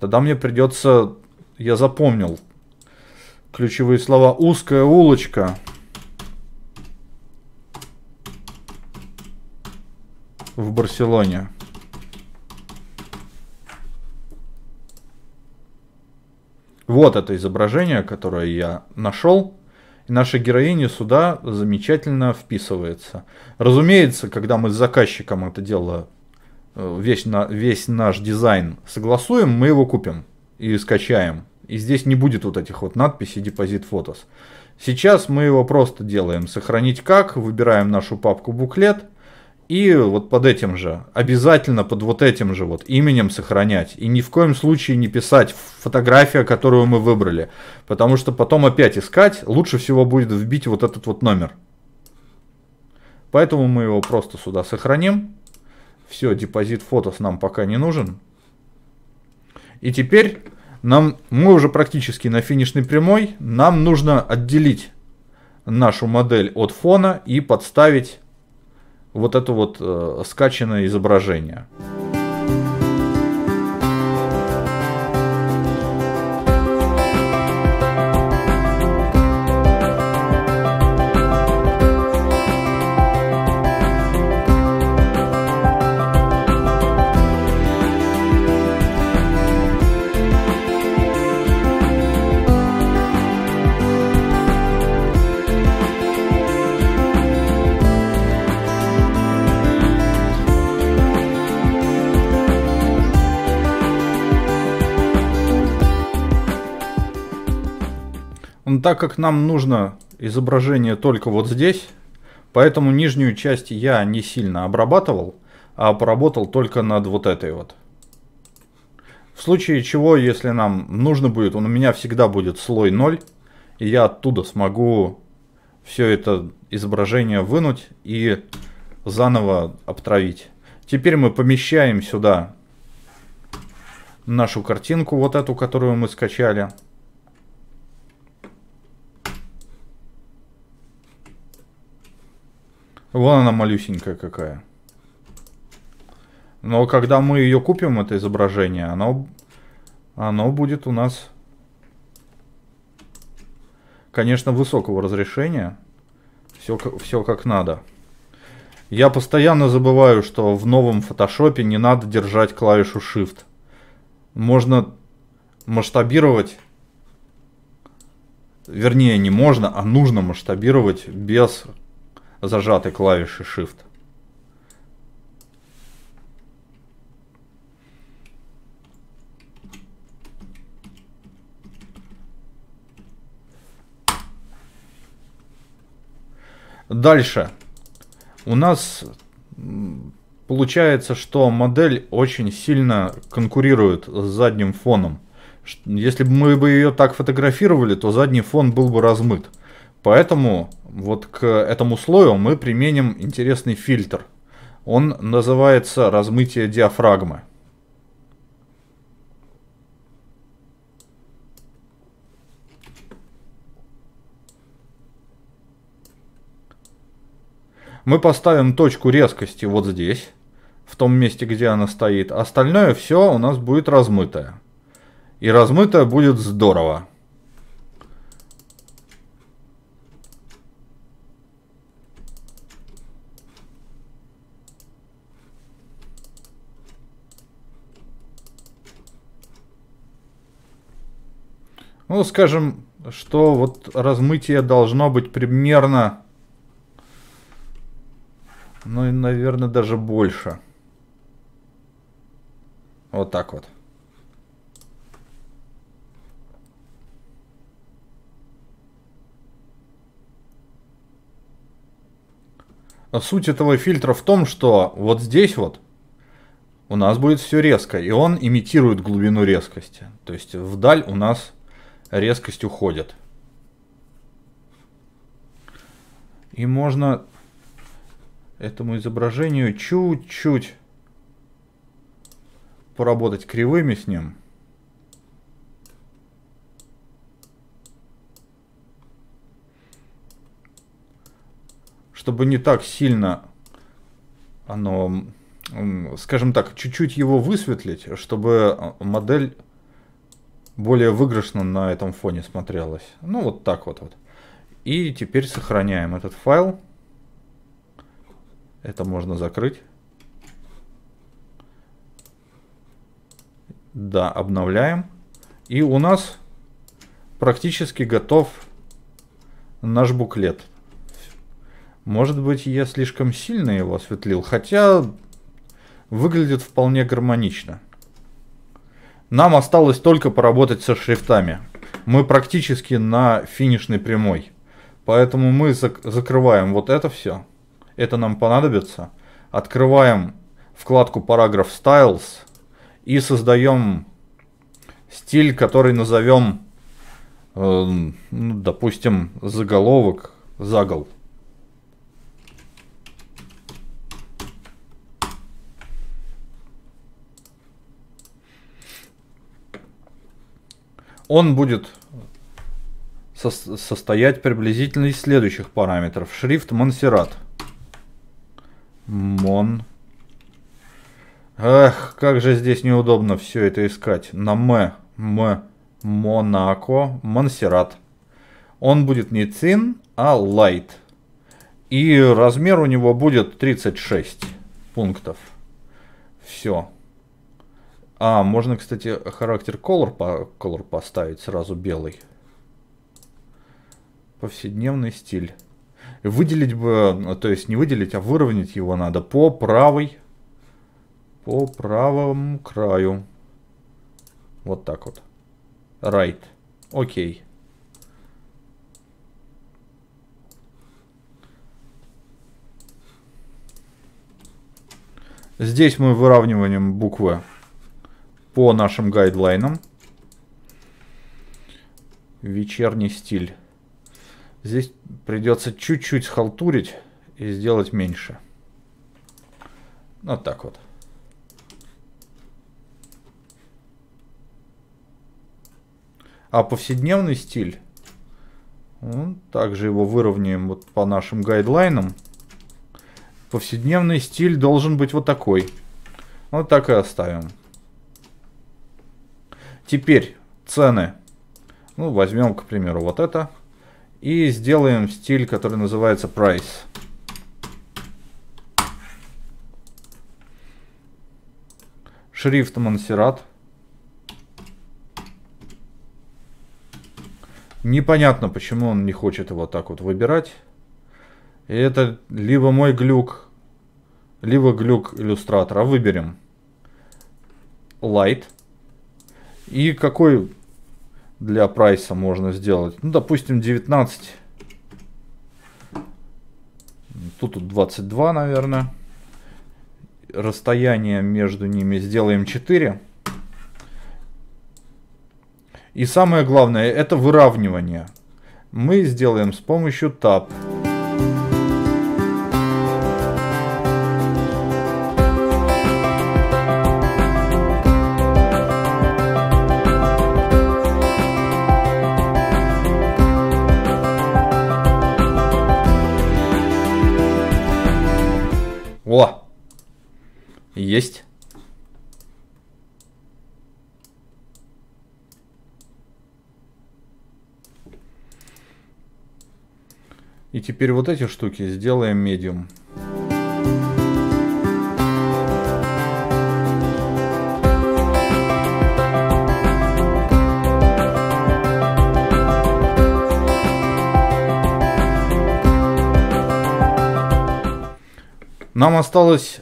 Тогда мне придется, я запомнил ключевые слова, узкая улочка, в Барселоне. Вот это изображение, которое я нашел. И наша героиня сюда замечательно вписывается. Разумеется, когда мы с заказчиком это дело, э, весь, на, весь наш дизайн согласуем, мы его купим и скачаем. И здесь не будет вот этих вот надписей депозит фотос. Сейчас мы его просто делаем сохранить как, выбираем нашу папку буклет – и вот под этим же, обязательно под вот этим же вот именем сохранять. И ни в коем случае не писать фотография, которую мы выбрали. Потому что потом опять искать, лучше всего будет вбить вот этот вот номер. Поэтому мы его просто сюда сохраним. Все, депозит фотос нам пока не нужен. И теперь нам, мы уже практически на финишной прямой. Нам нужно отделить нашу модель от фона и подставить вот это вот э, скачанное изображение. так как нам нужно изображение только вот здесь, поэтому нижнюю часть я не сильно обрабатывал, а поработал только над вот этой вот. В случае чего, если нам нужно будет, он у меня всегда будет слой 0, и я оттуда смогу все это изображение вынуть и заново обтравить. Теперь мы помещаем сюда нашу картинку, вот эту, которую мы скачали. Вон она малюсенькая какая. Но когда мы ее купим, это изображение, оно, оно будет у нас, конечно, высокого разрешения. Все, все как надо. Я постоянно забываю, что в новом фотошопе не надо держать клавишу Shift. Можно масштабировать, вернее не можно, а нужно масштабировать без зажатой клавиши Shift. Дальше. У нас получается, что модель очень сильно конкурирует с задним фоном. Если бы мы бы ее так фотографировали, то задний фон был бы размыт. Поэтому вот к этому слою мы применим интересный фильтр. Он называется размытие диафрагмы. Мы поставим точку резкости вот здесь, в том месте, где она стоит. Остальное все у нас будет размытое. И размытое будет здорово. Ну, скажем, что вот размытие должно быть примерно, ну и, наверное, даже больше. Вот так вот. Но суть этого фильтра в том, что вот здесь вот у нас будет все резко, и он имитирует глубину резкости. То есть вдаль у нас резкость уходит. И можно этому изображению чуть-чуть поработать кривыми с ним. Чтобы не так сильно оно, скажем так, чуть-чуть его высветлить, чтобы модель более выигрышно на этом фоне смотрелось. Ну, вот так вот. вот. И теперь сохраняем этот файл. Это можно закрыть. Да, обновляем. И у нас практически готов наш буклет. Может быть, я слишком сильно его осветлил, хотя выглядит вполне гармонично. Нам осталось только поработать со шрифтами. Мы практически на финишной прямой. Поэтому мы зак закрываем вот это все. Это нам понадобится. Открываем вкладку параграф Styles и создаем стиль, который назовем, э, эм, ну, допустим, заголовок, загол. Он будет со состоять приблизительно из следующих параметров. Шрифт Монсеррат. Мон. Эх, как же здесь неудобно все это искать. На М. М. Монако. Монсеррат. Он будет не цин, а лайт. И размер у него будет 36 пунктов. Все. А, можно, кстати, характер color, по, color поставить сразу белый. Повседневный стиль. Выделить бы, ну, то есть не выделить, а выровнять его надо по правой, по правому краю. Вот так вот. Right. Окей. Okay. Здесь мы выравниваем буквы по нашим гайдлайнам. Вечерний стиль. Здесь придется чуть-чуть халтурить и сделать меньше. Вот так вот. А повседневный стиль, ну, также его выровняем вот по нашим гайдлайнам. Повседневный стиль должен быть вот такой. Вот так и оставим. Теперь цены. Ну, возьмем, к примеру, вот это. И сделаем стиль, который называется price. Шрифт Монсеррат. Непонятно, почему он не хочет его так вот выбирать. И это либо мой глюк, либо глюк иллюстратора. Выберем Light. И какой для прайса можно сделать? Ну, допустим, 19. Тут, тут 22, наверное. Расстояние между ними сделаем 4. И самое главное, это выравнивание. Мы сделаем с помощью Tab. Есть. И теперь вот эти штуки сделаем медиум. Нам осталось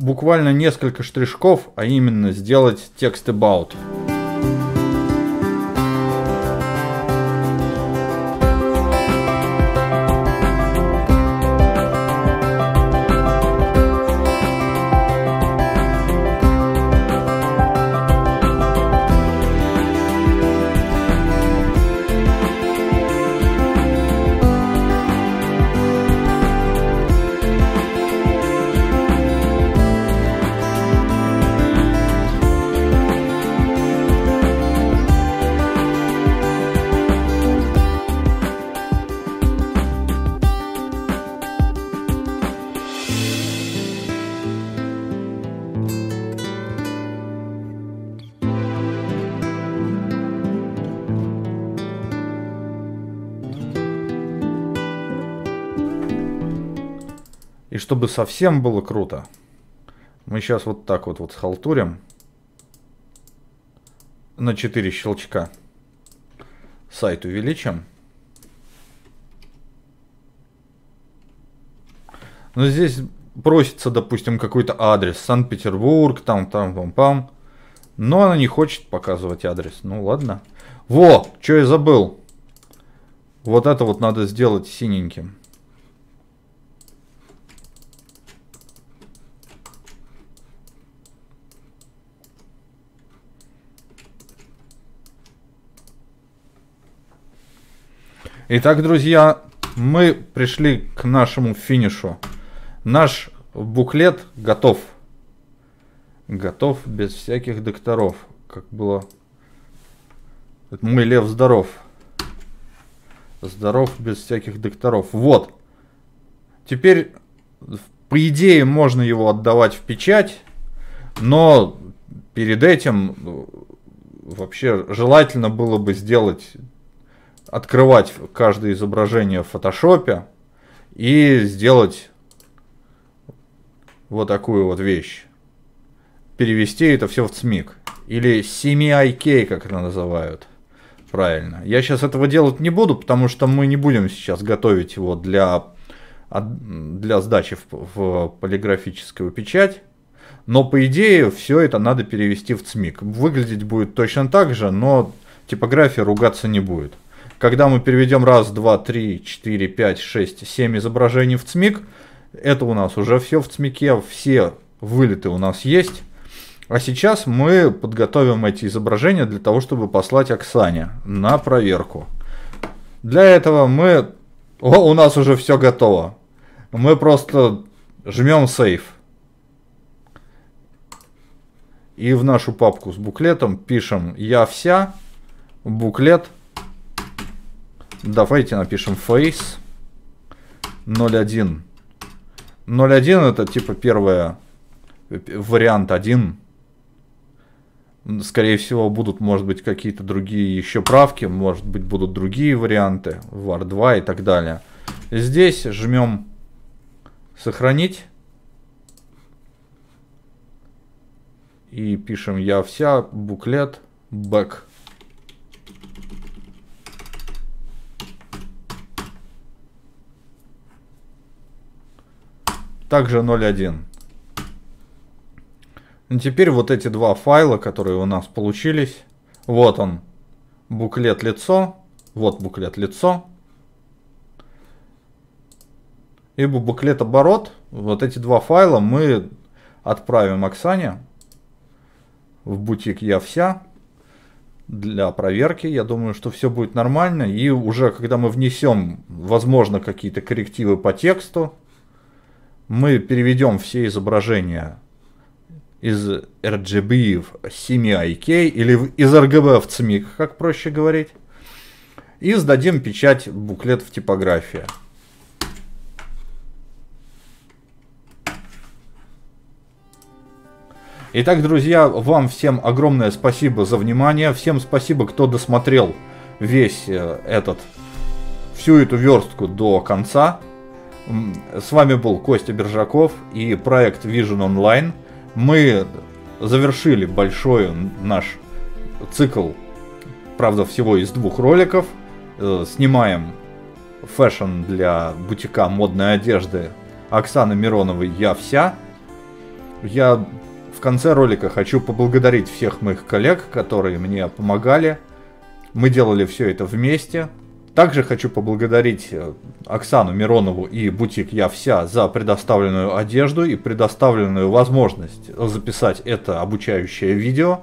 буквально несколько штришков, а именно сделать текст about. совсем было круто. Мы сейчас вот так вот, вот схалтурим. На 4 щелчка. Сайт увеличим. Но здесь просится, допустим, какой-то адрес. Санкт-Петербург, там, там, пам, пам. Но она не хочет показывать адрес. Ну ладно. Во, что я забыл. Вот это вот надо сделать синеньким. Итак, друзья, мы пришли к нашему финишу. Наш буклет готов. Готов без всяких докторов. Как было... Мой лев здоров. Здоров без всяких докторов. Вот. Теперь, по идее, можно его отдавать в печать. Но перед этим ну, вообще желательно было бы сделать открывать каждое изображение в фотошопе и сделать вот такую вот вещь. Перевести это все в ЦМИК. Или CMYK, как это называют. Правильно. Я сейчас этого делать не буду, потому что мы не будем сейчас готовить его для, для сдачи в, в полиграфическую печать. Но по идее все это надо перевести в ЦМИК. Выглядеть будет точно так же, но типография ругаться не будет. Когда мы переведем раз, два, три, четыре, пять, шесть, семь изображений в ЦМИК, это у нас уже все в ЦМИКе, все вылеты у нас есть. А сейчас мы подготовим эти изображения для того, чтобы послать Оксане на проверку. Для этого мы... О, у нас уже все готово. Мы просто жмем сейф. И в нашу папку с буклетом пишем «Я вся», буклет – Давайте напишем face 0.1. 0.1 это типа первая э, вариант 1. Скорее всего, будут, может быть, какие-то другие еще правки, может быть, будут другие варианты, var 2 и так далее. Здесь жмем сохранить. И пишем я вся, буклет, back. Также 0.1. И ну, теперь вот эти два файла, которые у нас получились. Вот он, буклет лицо. Вот буклет лицо. И буклет оборот. Вот эти два файла мы отправим Оксане в бутик «Я вся» для проверки. Я думаю, что все будет нормально. И уже когда мы внесем, возможно, какие-то коррективы по тексту, мы переведем все изображения из RGB в CMYK или из RGB в CMYK, эм как проще говорить, и сдадим печать буклет в типографии. Итак, друзья, вам всем огромное спасибо за внимание. Всем спасибо, кто досмотрел весь э, этот, всю эту верстку до конца. С вами был Костя Бержаков и проект Vision Online. Мы завершили большой наш цикл, правда, всего из двух роликов. Э, снимаем фэшн для бутика модной одежды Оксаны Мироновой «Я вся». Я в конце ролика хочу поблагодарить всех моих коллег, которые мне помогали. Мы делали все это вместе – также хочу поблагодарить э, Оксану Миронову и Бутик Я Вся за предоставленную одежду и предоставленную возможность записать это обучающее видео.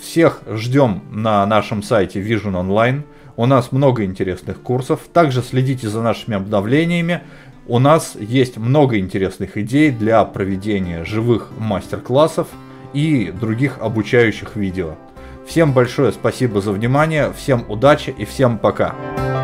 Всех ждем на нашем сайте Vision Online. У нас много интересных курсов. Также следите за нашими обновлениями. У нас есть много интересных идей для проведения живых мастер-классов и других обучающих видео. Всем большое спасибо за внимание, всем удачи и всем пока.